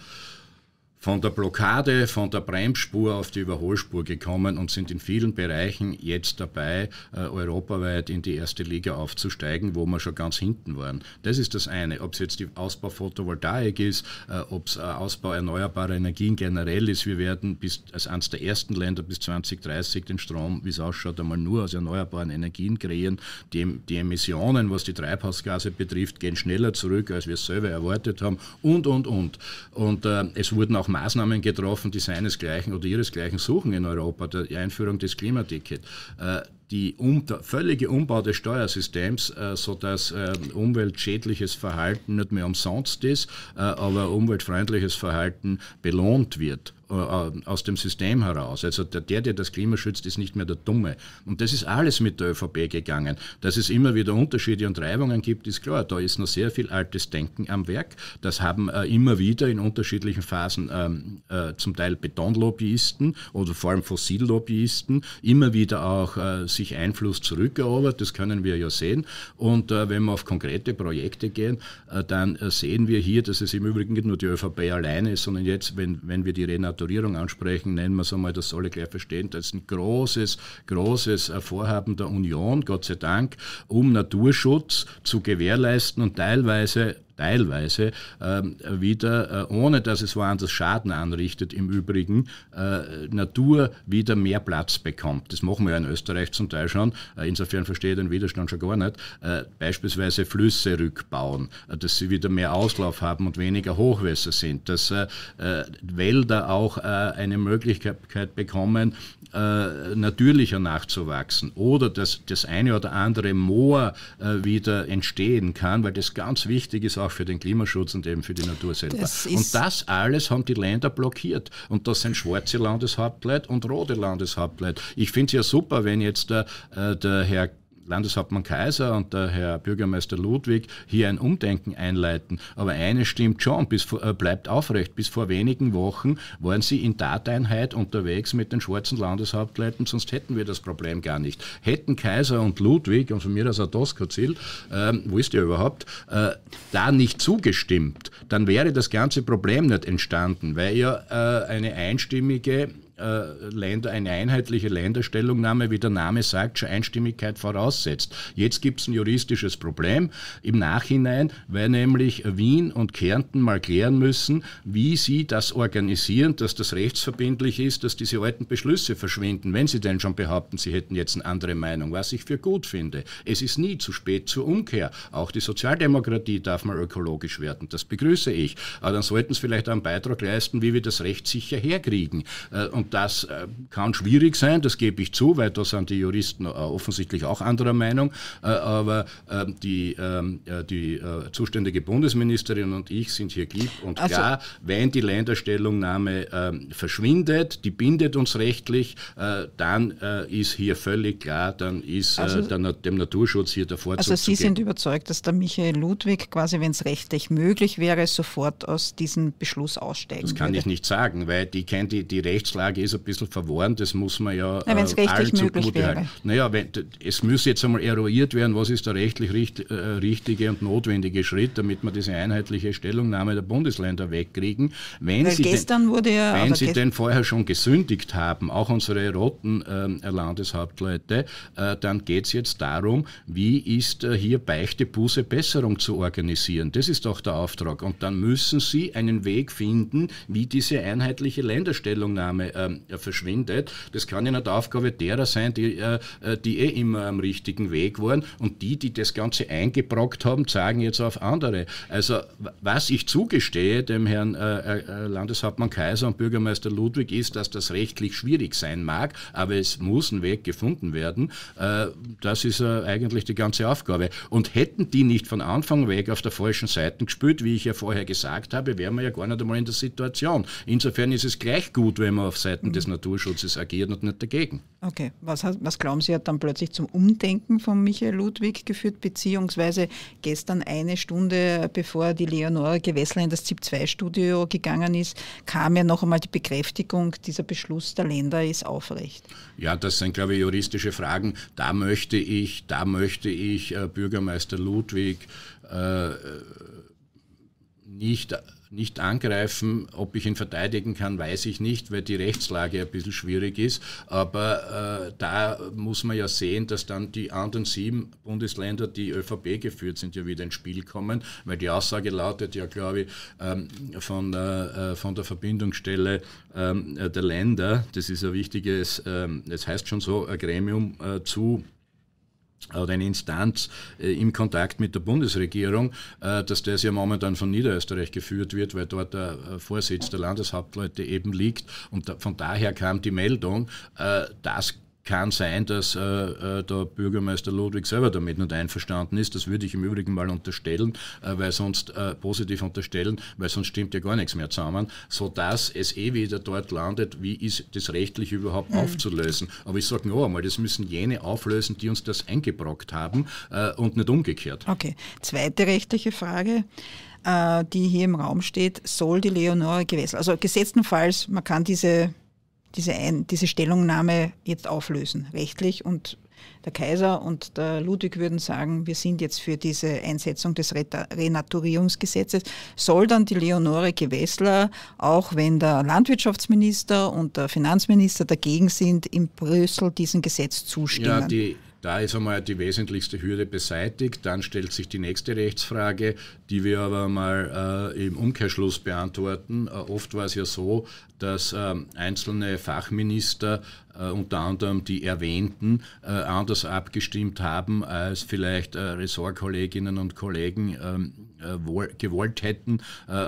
von der Blockade, von der Bremsspur auf die Überholspur gekommen und sind in vielen Bereichen jetzt dabei, äh, europaweit in die erste Liga aufzusteigen, wo wir schon ganz hinten waren. Das ist das eine. Ob es jetzt die Ausbau Photovoltaik ist, äh, ob es äh, Ausbau erneuerbarer Energien generell ist, wir werden bis, als eines der ersten Länder bis 2030 den Strom, wie es ausschaut, einmal nur aus erneuerbaren Energien kreieren. Die, die Emissionen, was die Treibhausgase betrifft, gehen schneller zurück, als wir es selber erwartet haben und, und, und. Und äh, es wurden auch auch Maßnahmen getroffen, die seinesgleichen oder ihresgleichen suchen in Europa, der Einführung des Klimaticket. Äh, die unter, völlige Umbau des Steuersystems, äh, sodass äh, umweltschädliches Verhalten nicht mehr umsonst ist, äh, aber umweltfreundliches Verhalten belohnt wird äh, aus dem System heraus. Also der, der das Klima schützt, ist nicht mehr der Dumme. Und das ist alles mit der ÖVP gegangen. Dass es immer wieder Unterschiede und Reibungen gibt, ist klar. Da ist noch sehr viel altes Denken am Werk. Das haben äh, immer wieder in unterschiedlichen Phasen ähm, äh, zum Teil Betonlobbyisten oder vor allem Fossillobbyisten, immer wieder auch äh, sich Einfluss zurückerobert, das können wir ja sehen. Und äh, wenn wir auf konkrete Projekte gehen, äh, dann äh, sehen wir hier, dass es im Übrigen nicht nur die ÖVP alleine ist, sondern jetzt, wenn, wenn wir die Renaturierung ansprechen, nennen wir es einmal, das soll ich gleich verstehen, das ist ein großes, großes äh, Vorhaben der Union, Gott sei Dank, um Naturschutz zu gewährleisten und teilweise teilweise ähm, wieder, äh, ohne dass es woanders Schaden anrichtet, im Übrigen äh, Natur wieder mehr Platz bekommt. Das machen wir ja in Österreich zum Teil schon. Äh, insofern verstehe ich den Widerstand schon gar nicht. Beispielsweise Flüsse rückbauen, dass sie wieder mehr Auslauf haben und weniger Hochwässer sind, dass Wälder auch eine Möglichkeit bekommen, natürlicher nachzuwachsen oder dass das eine oder andere Moor wieder entstehen kann, weil das ganz wichtig ist, auch auch für den Klimaschutz und eben für die Natur selber. Das und das alles haben die Länder blockiert. Und das sind schwarze Landeshauptleute und rote Landeshauptleute. Ich finde es ja super, wenn jetzt der, äh, der Herr Landeshauptmann Kaiser und der Herr Bürgermeister Ludwig hier ein Umdenken einleiten. Aber eines stimmt schon, bis, äh, bleibt aufrecht. Bis vor wenigen Wochen waren sie in Tateinheit unterwegs mit den schwarzen Landeshauptleuten, sonst hätten wir das Problem gar nicht. Hätten Kaiser und Ludwig und von mir aus auch äh, wo ist der überhaupt, äh, da nicht zugestimmt, dann wäre das ganze Problem nicht entstanden, weil ja äh, eine einstimmige äh, Länder, eine einheitliche Länderstellungnahme, wie der Name sagt, schon Einstimmigkeit voraussetzt. Jetzt gibt es ein juristisches Problem im Nachhinein, weil nämlich Wien und Kärnten mal klären müssen, wie sie das organisieren, dass das rechtsverbindlich ist, dass diese alten Beschlüsse verschwinden, wenn sie denn schon behaupten, sie hätten jetzt eine andere Meinung, was ich für gut finde. Es ist nie zu spät zur Umkehr. Auch die Sozialdemokratie darf mal ökologisch werden, das begrüße ich. Aber dann sollten sie vielleicht einen Beitrag leisten, wie wir das Recht sicher herkriegen. Äh, und und das äh, kann schwierig sein, das gebe ich zu, weil da sind die Juristen äh, offensichtlich auch anderer Meinung. Äh, aber ähm, die, ähm, die zuständige Bundesministerin und ich sind hier klipp und also klar, wenn die Länderstellungnahme ähm, verschwindet, die bindet uns rechtlich, dann ist hier völlig klar, dann ist also, der, dem Naturschutz hier der Vorzug. Also Sie sind überzeugt, dass der Michael Ludwig quasi, wenn es rechtlich möglich wäre, sofort aus diesem Beschluss aussteigen Das kann würde. ich nicht sagen, weil die kennt die, die Rechtslage Frage ist ein bisschen verworren, das muss man ja Na, äh, allen zugute halten. Naja, wenn, es müsste jetzt einmal eruiert werden, was ist der rechtlich richt, äh, richtige und notwendige Schritt, damit wir diese einheitliche Stellungnahme der Bundesländer wegkriegen. Wenn Weil sie, gestern wurde ja, wenn sie denn vorher schon gesündigt haben, auch unsere roten äh, Landeshauptleute, äh, dann geht es jetzt darum, wie ist äh, hier Beichte, Buße, Besserung zu organisieren. Das ist doch der Auftrag. Und dann müssen sie einen Weg finden, wie diese einheitliche Länderstellungnahme äh, ähm, verschwindet. Das kann ja nicht Aufgabe derer sein, die, äh, äh, die eh immer am richtigen Weg waren und die, die das Ganze eingebrockt haben, zeigen jetzt auf andere. Also was ich zugestehe dem Herrn äh, Landeshauptmann Kaiser und Bürgermeister Ludwig ist, dass das rechtlich schwierig sein mag, aber es muss ein Weg gefunden werden. das ist eigentlich die ganze Aufgabe. Und hätten die nicht von Anfang weg auf der falschen Seite gespielt, wie ich ja vorher gesagt habe, wären wir ja gar nicht einmal in der Situation. Insofern ist es gleich gut, wenn man auf Seite Seiten des mhm. Naturschutzes agiert und nicht dagegen. Okay, was, was glauben Sie, hat dann plötzlich zum Umdenken von Michael Ludwig geführt, beziehungsweise gestern eine Stunde bevor die Leonore Gewessler in das ZIP-2-Studio gegangen ist, kam ja noch einmal die Bekräftigung, dieser Beschluss der Länder ist aufrecht. Ja, das sind, glaube ich, juristische Fragen. Da möchte ich, da möchte ich äh, Bürgermeister Ludwig äh, äh nicht nicht angreifen. Ob ich ihn verteidigen kann, weiß ich nicht, weil die Rechtslage ein bisschen schwierig ist. Aber äh, da muss man ja sehen, dass dann die anderen sieben Bundesländer, die ÖVP geführt sind, ja wieder ins Spiel kommen, weil die Aussage lautet ja, glaube ich, ähm, von, äh, äh, von der Verbindungsstelle ähm, äh, der Länder, das ist ein wichtiges, ähm, es das heißt schon so, ein Gremium äh, zu oder eine Instanz äh, im Kontakt mit der Bundesregierung, äh, dass das ja momentan von Niederösterreich geführt wird, weil dort der äh, Vorsitz der Landeshauptleute eben liegt. Und da, von daher kam die Meldung, äh, dass kann sein, dass äh, äh, der Bürgermeister Ludwig selber damit nicht einverstanden ist. Das würde ich im Übrigen mal unterstellen, äh, weil sonst äh, positiv unterstellen, weil sonst stimmt ja gar nichts mehr zusammen, sodass es eh wieder dort landet, wie ist das rechtlich überhaupt mhm. aufzulösen. Aber ich sage nur einmal, das müssen jene auflösen, die uns das eingebrockt haben äh, und nicht umgekehrt. Okay, zweite rechtliche Frage äh, die hier im Raum steht, soll die Leonore gewässern. Also gesetztenfalls, man kann diese diese, Ein diese Stellungnahme jetzt auflösen, rechtlich. Und der Kaiser und der Ludwig würden sagen, wir sind jetzt für diese Einsetzung des Renaturierungsgesetzes. Soll dann die Leonore Gewessler, auch wenn der Landwirtschaftsminister und der Finanzminister dagegen sind, in Brüssel diesem Gesetz zustimmen? Ja, die da ist einmal die wesentlichste Hürde beseitigt. Dann stellt sich die nächste Rechtsfrage, die wir aber mal äh, im Umkehrschluss beantworten. Äh, oft war es ja so, dass ähm, einzelne Fachminister äh, unter anderem die erwähnten, äh, anders abgestimmt haben, als vielleicht äh, Ressortkolleginnen und Kollegen ähm, gewollt hätten.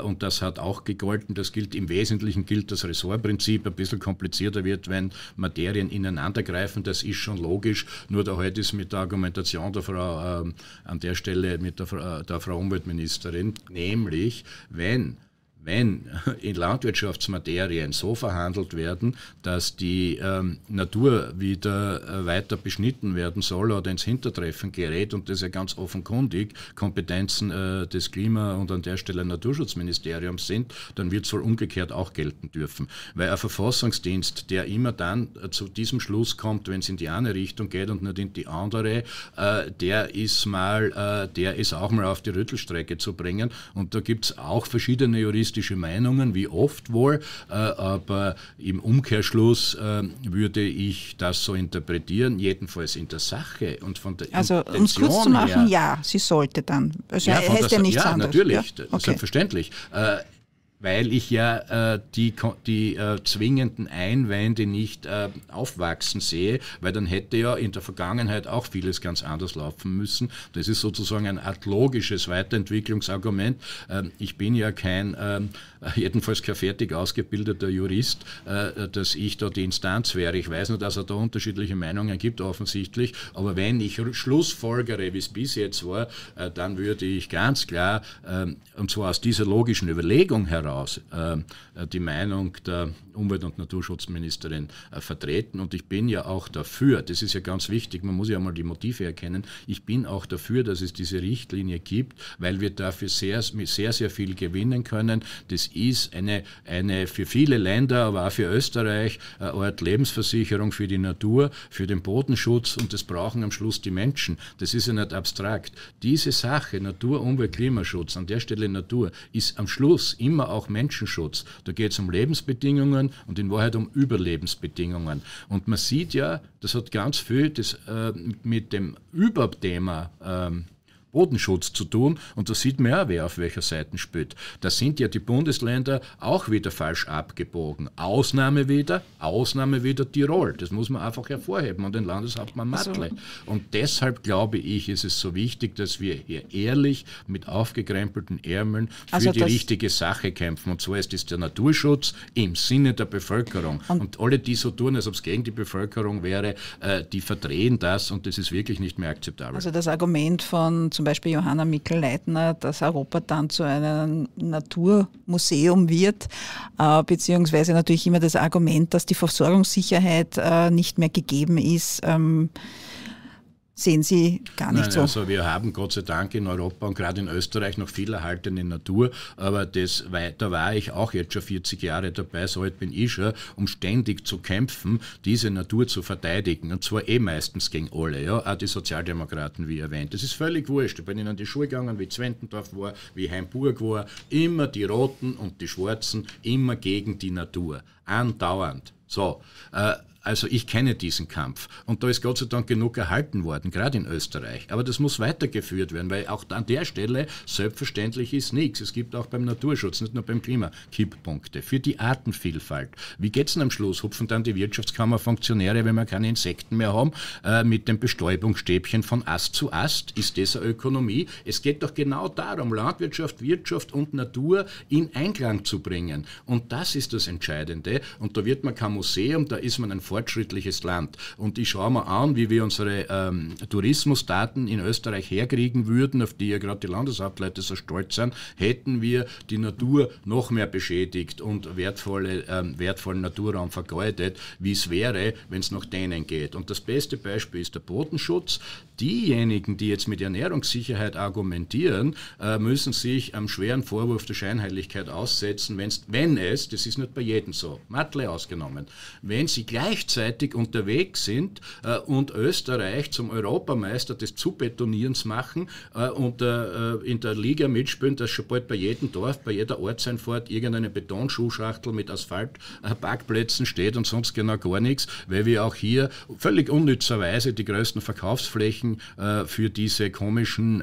und das hat auch gegolten. Das gilt im Wesentlichen gilt das Ressortprinzip. Ein bisschen komplizierter wird, wenn Materien ineinandergreifen. Das ist schon logisch. Nur da heute ist mit der Argumentation der Frau ähm, an der Stelle mit der, der Frau Umweltministerin, nämlich wenn wenn [laughs] in Landwirtschaftsmaterien so verhandelt werden, dass die ähm, Natur wieder äh, weiter beschnitten werden soll oder ins Hintertreffen gerät, und das ja ganz offenkundig Kompetenzen äh, des Klima- und an der Stelle Naturschutzministeriums sind, dann wird es wohl umgekehrt auch gelten dürfen. Weil ein Verfassungsdienst, der immer dann äh, zu diesem Schluss kommt, wenn es in die eine Richtung geht und nicht in die andere, äh, der ist mal, äh, der ist auch mal auf die Rüttelstrecke zu bringen. Und da gibt es auch verschiedene juristische populistische Meinungen, wie oft wohl, äh, aber im Umkehrschluss äh, würde ich das so interpretieren, jedenfalls in der Sache und von der Also um es kurz zu machen, her, ja, sie sollte dann. Also ja, heißt ja nichts ja, anderes. Natürlich, ja? Okay. selbstverständlich. Äh, weil ich ja äh, die, die äh, zwingenden Einwände nicht äh, aufwachsen sehe, weil dann hätte ja in der Vergangenheit auch vieles ganz anders laufen müssen. Das ist sozusagen ein art logisches Weiterentwicklungsargument. Ähm, ich bin ja kein, ähm, äh, jedenfalls kein fertig ausgebildeter Jurist, äh, dass ich da die Instanz wäre. Ich weiß nur, dass es da unterschiedliche Meinungen gibt, offensichtlich. Aber wenn ich schlussfolgere, wie es bis jetzt war, äh, dann würde ich ganz klar, ähm, und zwar aus dieser logischen Überlegung heraus, heraus ähm, die Meinung der Umwelt- und Naturschutzministerin äh, vertreten. Und ich bin ja auch dafür, das ist ja ganz wichtig, man muss ja mal die Motive erkennen, ich bin auch dafür, dass es diese Richtlinie gibt, weil wir dafür sehr, sehr, sehr viel gewinnen können. Das ist eine, eine für viele Länder, aber auch für Österreich, äh, eine Art Lebensversicherung für die Natur, für den Bodenschutz und das brauchen am Schluss die Menschen. Das ist ja nicht abstrakt. Diese Sache, Natur, Umwelt, Klimaschutz, an der Stelle Natur, ist am Schluss immer auch auch Menschenschutz. Da geht es um Lebensbedingungen und in Wahrheit um Überlebensbedingungen. Und man sieht ja, das hat ganz viel das, äh, mit dem Überthema ähm, Bodenschutz zu tun. Und da sieht man ja, wer auf welcher Seite spielt. Da sind ja die Bundesländer auch wieder falsch abgebogen. Ausnahme wieder, Ausnahme wieder Tirol. Das muss man einfach hervorheben. Und den Landeshauptmann Matle. Und deshalb glaube ich, ist es so wichtig, dass wir hier ehrlich mit aufgekrempelten Ärmeln für also die richtige Sache kämpfen. Und so ist es der Naturschutz im Sinne der Bevölkerung. Und, und alle, die so tun, als ob es gegen die Bevölkerung wäre, äh, die verdrehen das und das ist wirklich nicht mehr akzeptabel. Also das Argument von zum Beispiel Johanna Mikl-Leitner, dass Europa dann zu einem Naturmuseum wird, äh, beziehungsweise natürlich immer das Argument, dass die Versorgungssicherheit äh, nicht mehr gegeben ist. Ähm, sehen sie gar nicht Nein, so. Also wir haben Gott sei Dank in Europa und gerade in Österreich noch viel erhaltene Natur, aber das, da war ich auch jetzt schon 40 Jahre dabei, so alt bin ich schon, um ständig zu kämpfen, diese Natur zu verteidigen und zwar eh meistens gegen alle, ja, auch die Sozialdemokraten, wie erwähnt. Das ist völlig wurscht. Ich bin ihnen in die Schule gegangen, wie Zwentendorf war, wie Heimburg war, immer die Roten und die Schwarzen, immer gegen die Natur, andauernd. So, äh, also ich kenne diesen Kampf. Und da ist Gott sei Dank genug erhalten worden, gerade in Österreich. Aber das muss weitergeführt werden, weil auch an der Stelle selbstverständlich ist nichts. Es gibt auch beim Naturschutz, nicht nur beim Klima, Kipppunkte für die Artenvielfalt. Wie geht's denn am Schluss? Hupfen dann die Wirtschaftskammerfunktionäre, wenn wir keine Insekten mehr haben, äh, mit dem Bestäubungsstäbchen von Ast zu Ast? Ist das eine Ökonomie? Es geht doch genau darum, Landwirtschaft, Wirtschaft und Natur in Einklang zu bringen. Und das ist das Entscheidende. Und da wird man kein Museum, da ist man ein Vor fortschrittliches Land. Und ich schaue mir an, wie wir unsere ähm, Tourismusdaten in Österreich herkriegen würden, auf die ja gerade die Landeshauptleute so stolz sind, hätten wir die Natur noch mehr beschädigt und wertvolle, ähm, wertvollen Naturraum vergeudet, wie es wäre, wenn es nach denen geht. Und das beste Beispiel ist der Bodenschutz. Diejenigen, die jetzt mit Ernährungssicherheit argumentieren, äh, müssen sich am schweren Vorwurf der Scheinheiligkeit aussetzen, wenn es, das ist nicht bei jedem so, Matle ausgenommen, wenn sie gleich gleichzeitig unterwegs sind äh, und Österreich zum Europameister des Zubetonierens machen äh, und äh, äh, in der Liga mitspielen, dass schon bald bei jedem Dorf, bei jeder Ortseinfahrt irgendeine Betonschuhschachtel mit Asphaltparkplätzen äh, steht und sonst genau gar nichts, weil wir auch hier völlig unnützerweise die größten Verkaufsflächen äh, für diese komischen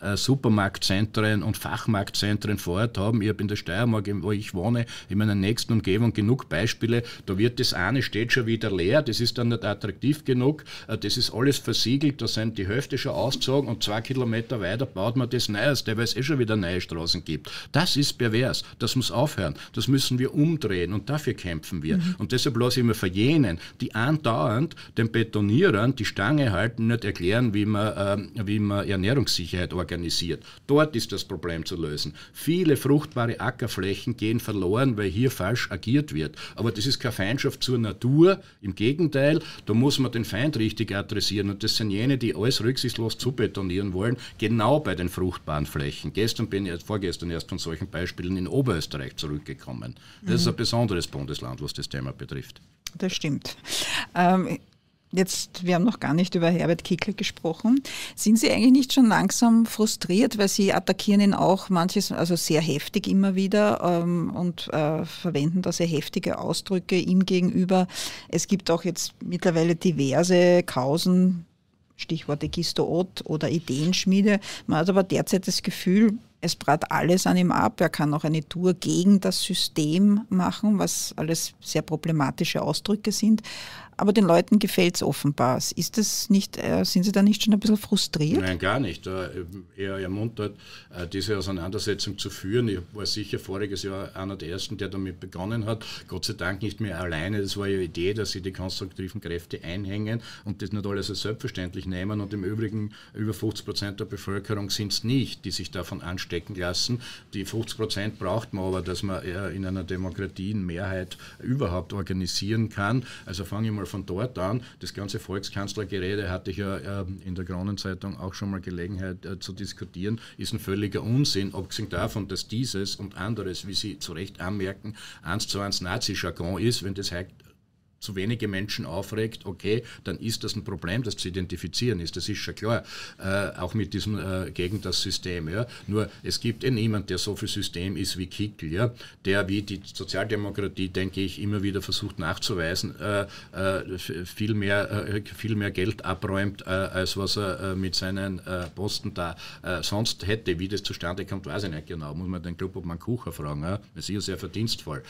äh, Supermarktzentren und Fachmarktzentren vor Ort haben. Ich habe in der Steiermark, wo ich wohne, in meiner nächsten Umgebung genug Beispiele. Da wird das eine steht schon wieder leer, das ist dann nicht attraktiv genug, äh, das ist alles versiegelt, da sind die Hälfte schon ausgezogen und zwei Kilometer weiter baut man das Neueste, weil es eh schon wieder neue Straßen gibt. Das ist pervers, das muss aufhören, das müssen wir umdrehen und dafür kämpfen wir. Mhm. Und deshalb lasse ich mir für jenen, die andauernd den Betonierern die Stange halten, nicht erklären, wie man, ähm, wie man Ernährungssicherheit organisiert organisiert. Dort ist das Problem zu lösen. Viele fruchtbare Ackerflächen gehen verloren, weil hier falsch agiert wird. Aber das ist keine Feindschaft zur Natur. Im Gegenteil, da muss man den Feind richtig adressieren. Und das sind jene, die alles rücksichtslos zubetonieren wollen, genau bei den fruchtbaren Flächen. Gestern bin ich, vorgestern erst von solchen Beispielen in Oberösterreich zurückgekommen. Das mhm. ist ein besonderes Bundesland, was das Thema betrifft. Das stimmt. Ähm, Jetzt, wir haben noch gar nicht über Herbert Kickel gesprochen. Sind Sie eigentlich nicht schon langsam frustriert, weil Sie attackieren ihn auch manches, also sehr heftig immer wieder ähm, und äh, verwenden da sehr heftige Ausdrücke ihm gegenüber. Es gibt auch jetzt mittlerweile diverse Kausen, Stichworte Gisto Ott oder Ideenschmiede. Man hat aber derzeit das Gefühl, es brat alles an ihm ab. Er kann auch eine Tour gegen das System machen, was alles sehr problematische Ausdrücke sind. Aber den Leuten gefällt es offenbar. Ist das nicht, äh, sind Sie da nicht schon ein bisschen frustriert? Nein, gar nicht. Äh, eher ermuntert, äh, diese Auseinandersetzung zu führen. Ich war sicher voriges Jahr einer der Ersten, der damit begonnen hat. Gott sei Dank nicht mehr alleine. Das war ja Idee, dass sie die konstruktiven Kräfte einhängen und das nicht alles als selbstverständlich nehmen. Und im Übrigen über 50 Prozent der Bevölkerung sind es nicht, die sich davon anstecken lassen. Die 50 Prozent braucht man aber, dass man äh, in einer Demokratie eine Mehrheit überhaupt organisieren kann. Also fange ich mal mal von dort an, das ganze Volkskanzlergerede hatte ich ja ähm, in der Kronenzeitung auch schon mal Gelegenheit äh, zu diskutieren, ist ein völliger Unsinn, abgesehen davon, dass dieses und anderes, wie Sie zu Recht anmerken, eins zu eins Nazi-Jargon ist, wenn das heißt, zu wenige Menschen aufregt, okay, dann ist das ein Problem, das zu identifizieren ist. Das ist schon klar, äh, auch mit diesem äh, gegen das System. Ja. Nur es gibt eh niemand, der so viel System ist wie Kickl, ja, der wie die Sozialdemokratie, denke ich, immer wieder versucht nachzuweisen, äh, äh viel, mehr, äh, viel mehr Geld abräumt, äh, als was er mit seinen Posten da sonst hätte. Wie das zustande kommt, weiß ich nicht genau. Muss man den Club ob man Kucher fragen. Ja. Das ist ja sehr verdienstvoll.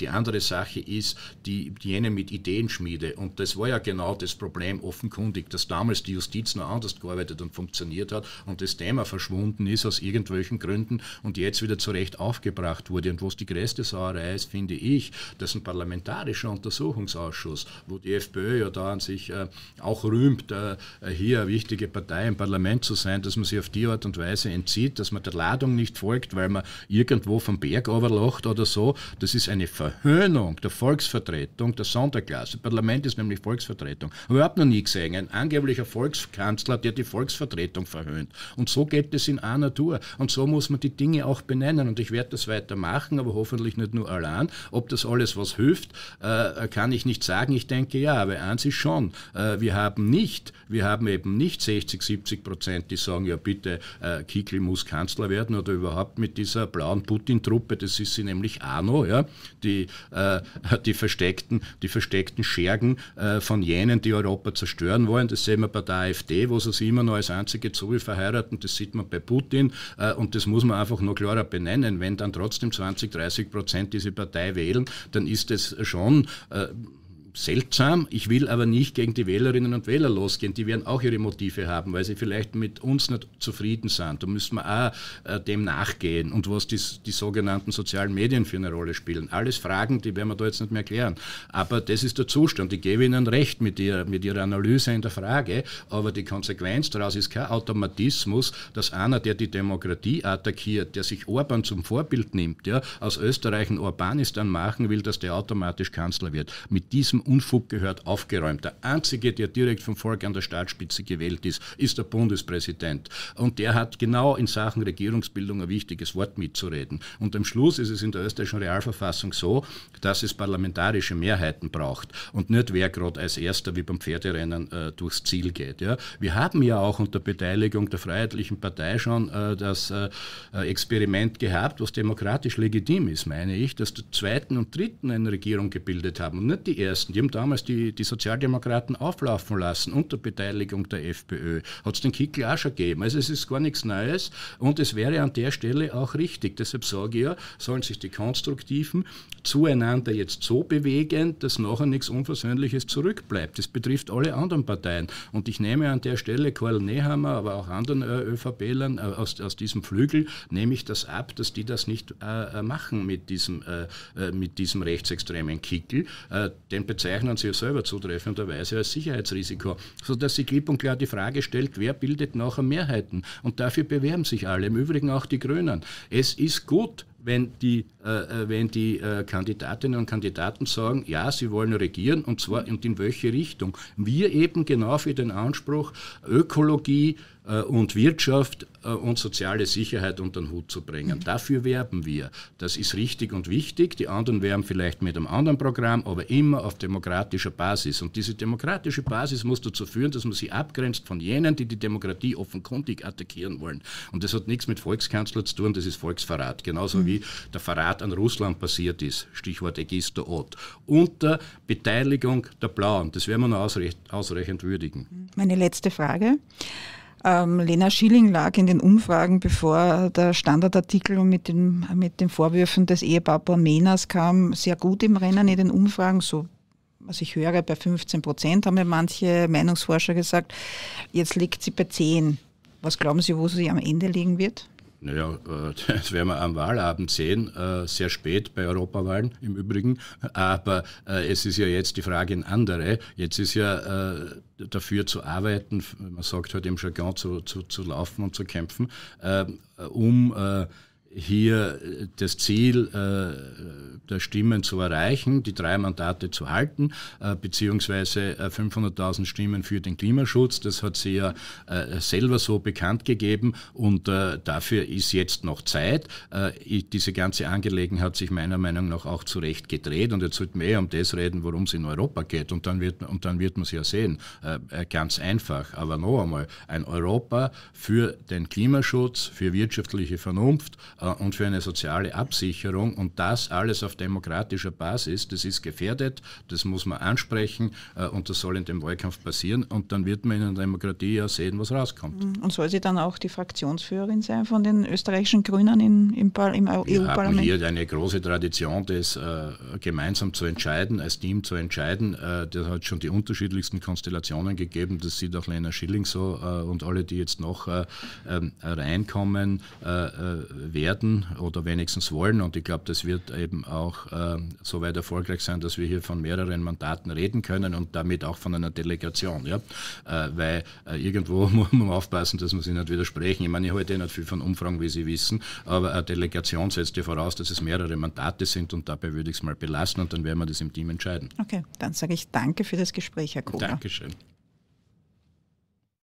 die andere Sache ist, die, jene mit Ideenschmiede. Und das war ja genau das Problem offenkundig, dass damals die Justiz noch anders gearbeitet und funktioniert hat und das Thema verschwunden ist aus irgendwelchen Gründen und jetzt wieder zurecht aufgebracht wurde. Und was die größte Sauerei ist, finde ich, dass ein parlamentarischer Untersuchungsausschuss, wo die FPÖ ja da an sich äh, auch rühmt, äh, hier eine wichtige Partei im Parlament zu sein, dass man sie auf die Art und Weise entzieht, dass man der Ladung nicht folgt, weil man irgendwo vom Berg overlacht oder so, das ist eine Verhöhnung der Volksvertretung, der Sonderklasse Klasse. Parlament ist nämlich Volksvertretung. Aber ich habe noch nie gesehen, ein angeblicher Volkskanzler, der die Volksvertretung verhöhnt. Und so geht es in einer Natur. Und so muss man die Dinge auch benennen. Und ich werde das weiter machen, aber hoffentlich nicht nur allein. Ob das alles was hilft, äh, kann ich nicht sagen. Ich denke ja, aber eins ist schon. Äh, wir haben nicht, wir haben eben nicht 60, 70 Prozent, die sagen, ja bitte, äh, Kikli muss Kanzler werden oder überhaupt mit dieser blauen Putin-Truppe, das ist sie nämlich Ano, ja, die, die versteckten, die versteckten aufgelegten Schergen äh, von jenen, die Europa zerstören wollen. Das sehen wir bei der AfD, wo sie sich immer noch als einzige Zoe verheiraten. Das sieht man bei Putin äh, und das muss man einfach noch klarer benennen. Wenn dann trotzdem 20, 30 Prozent diese Partei wählen, dann ist das schon... Äh, seltsam. Ich will aber nicht gegen die Wählerinnen und Wähler losgehen. Die werden auch ihre Motive haben, weil sie vielleicht mit uns nicht zufrieden sind. Da müssen wir auch äh, dem nachgehen. Und was die, die sogenannten sozialen Medien für eine Rolle spielen. Alles Fragen, die werden wir da jetzt nicht mehr klären. Aber das ist der Zustand. Ich gebe Ihnen recht mit ihrer, mit ihrer Analyse in der Frage. Aber die Konsequenz daraus ist kein Automatismus, dass einer, der die Demokratie attackiert, der sich Orban zum Vorbild nimmt, ja, aus Österreich ein Orbanistan machen will, dass der automatisch Kanzler wird. Mit diesem Unfug gehört, aufgeräumt. Der Einzige, der direkt vom Volk an der Staatsspitze gewählt ist, ist der Bundespräsident. Und der hat genau in Sachen Regierungsbildung ein wichtiges Wort mitzureden. Und am Schluss ist es in der österreichischen Realverfassung so, dass es parlamentarische Mehrheiten braucht und nicht wer gerade als Erster wie beim Pferderennen äh, durchs Ziel geht. Ja. Wir haben ja auch unter Beteiligung der Freiheitlichen Partei schon äh, das äh, äh Experiment gehabt, was demokratisch legitim ist, meine ich, dass die zweiten und dritten eine Regierung gebildet haben und nicht die ersten die haben damals die, die Sozialdemokraten auflaufen lassen unter Beteiligung der FPÖ. Hat es den Kickel auch schon gegeben. Also es ist gar nichts Neues und es wäre an der Stelle auch richtig. Deshalb sage ich ja, sollen sich die Konstruktiven zueinander jetzt so bewegen, dass nachher nichts Unversöhnliches zurückbleibt. Das betrifft alle anderen Parteien. Und ich nehme an der Stelle Karl Nehammer, aber auch anderen äh, ÖVPlern äh, aus, aus diesem Flügel, nehme ich das ab, dass die das nicht äh, äh machen mit diesem, äh, mit diesem rechtsextremen Kickel. den bezeichnen sie ja selber zutreffenderweise als Sicherheitsrisiko, sodass sie klipp und klar die Frage stellt, wer bildet nachher Mehrheiten? Und dafür bewerben sich alle, im Übrigen auch die Grünen. Es ist gut, wenn die äh, äh, wenn die äh, Kandidatinnen und Kandidaten sagen, ja, sie wollen regieren und zwar mhm. und in welche Richtung. Wir eben genau für den Anspruch, Ökologie und Wirtschaft und soziale Sicherheit unter den Hut zu bringen. Mhm. Dafür werben wir. Das ist richtig und wichtig. Die anderen werben vielleicht mit einem anderen Programm, aber immer auf demokratischer Basis. Und diese demokratische Basis muss dazu führen, dass man sie abgrenzt von jenen, die die Demokratie offenkundig attackieren wollen. Und das hat nichts mit Volkskanzler zu tun, das ist Volksverrat. Genauso mhm. wie der Verrat Staat an Russland passiert ist, Stichwort Egister Ott, unter Beteiligung der Blauen. Das werden wir noch ausreichend würdigen. Meine letzte Frage. Ähm, Lena Schilling lag in den Umfragen, bevor der Standardartikel mit den, mit den Vorwürfen des Ehepaar Menas kam, sehr gut im Rennen in den Umfragen, so was ich höre, bei 15 Prozent haben ja manche Meinungsforscher gesagt. Jetzt liegt sie bei 10. Was glauben Sie, wo sie am Ende liegen wird? Naja, äh, [laughs] das werden wir am Wahlabend sehen, äh, sehr spät bei Europawahlen im Übrigen. Aber äh, es ist ja jetzt die Frage in andere. Jetzt ist ja dafür zu arbeiten, man sagt halt im Jargon zu, zu, zu laufen und zu kämpfen, um hier äh, das Ziel äh, der Stimmen zu erreichen, die drei Mandate zu halten, äh, beziehungsweise 500.000 Stimmen für den Klimaschutz. Das hat sie ja selber so bekannt gegeben und dafür ist jetzt noch Zeit. diese ganze Angelegenheit hat sich meiner Meinung nach auch zurecht gedreht und jetzt sollten wir eher um das reden, worum es in Europa geht und dann wird, und dann wird man es ja sehen. ganz einfach, aber noch einmal, ein Europa für den Klimaschutz, für wirtschaftliche Vernunft, äh, und für eine soziale Absicherung. Und das alles auf demokratischer Basis, das ist gefährdet, das muss man ansprechen äh, und das soll in dem Wahlkampf passieren. Und dann wird man in der Demokratie ja sehen, was rauskommt. Mhm. Und soll sie dann auch die Fraktionsführerin sein von den österreichischen Grünen in, im, im EU-Parlament? Wir haben hier eine große Tradition, das äh, gemeinsam zu entscheiden, als Team zu entscheiden. das hat schon die unterschiedlichsten Konstellationen gegeben. Das sieht auch Lena Schilling so und alle, die jetzt noch ähm, reinkommen, werden werden oder wenigstens wollen. Und ich glaube, das wird eben auch äh, so weit erfolgreich sein, dass wir hier von mehreren Mandaten reden können und damit auch von einer Delegation. Ja? Äh, weil äh, irgendwo [laughs] muss man aufpassen, dass man sich nicht widersprechen. Ich meine, ich halte eh nicht viel von Umfragen, wie Sie wissen, aber eine Delegation setzt ja voraus, dass es mehrere Mandate sind und dabei würde ich es mal belassen und dann werden wir das im Team entscheiden. Okay, dann sage ich danke für das Gespräch, Herr Kocher. Dankeschön.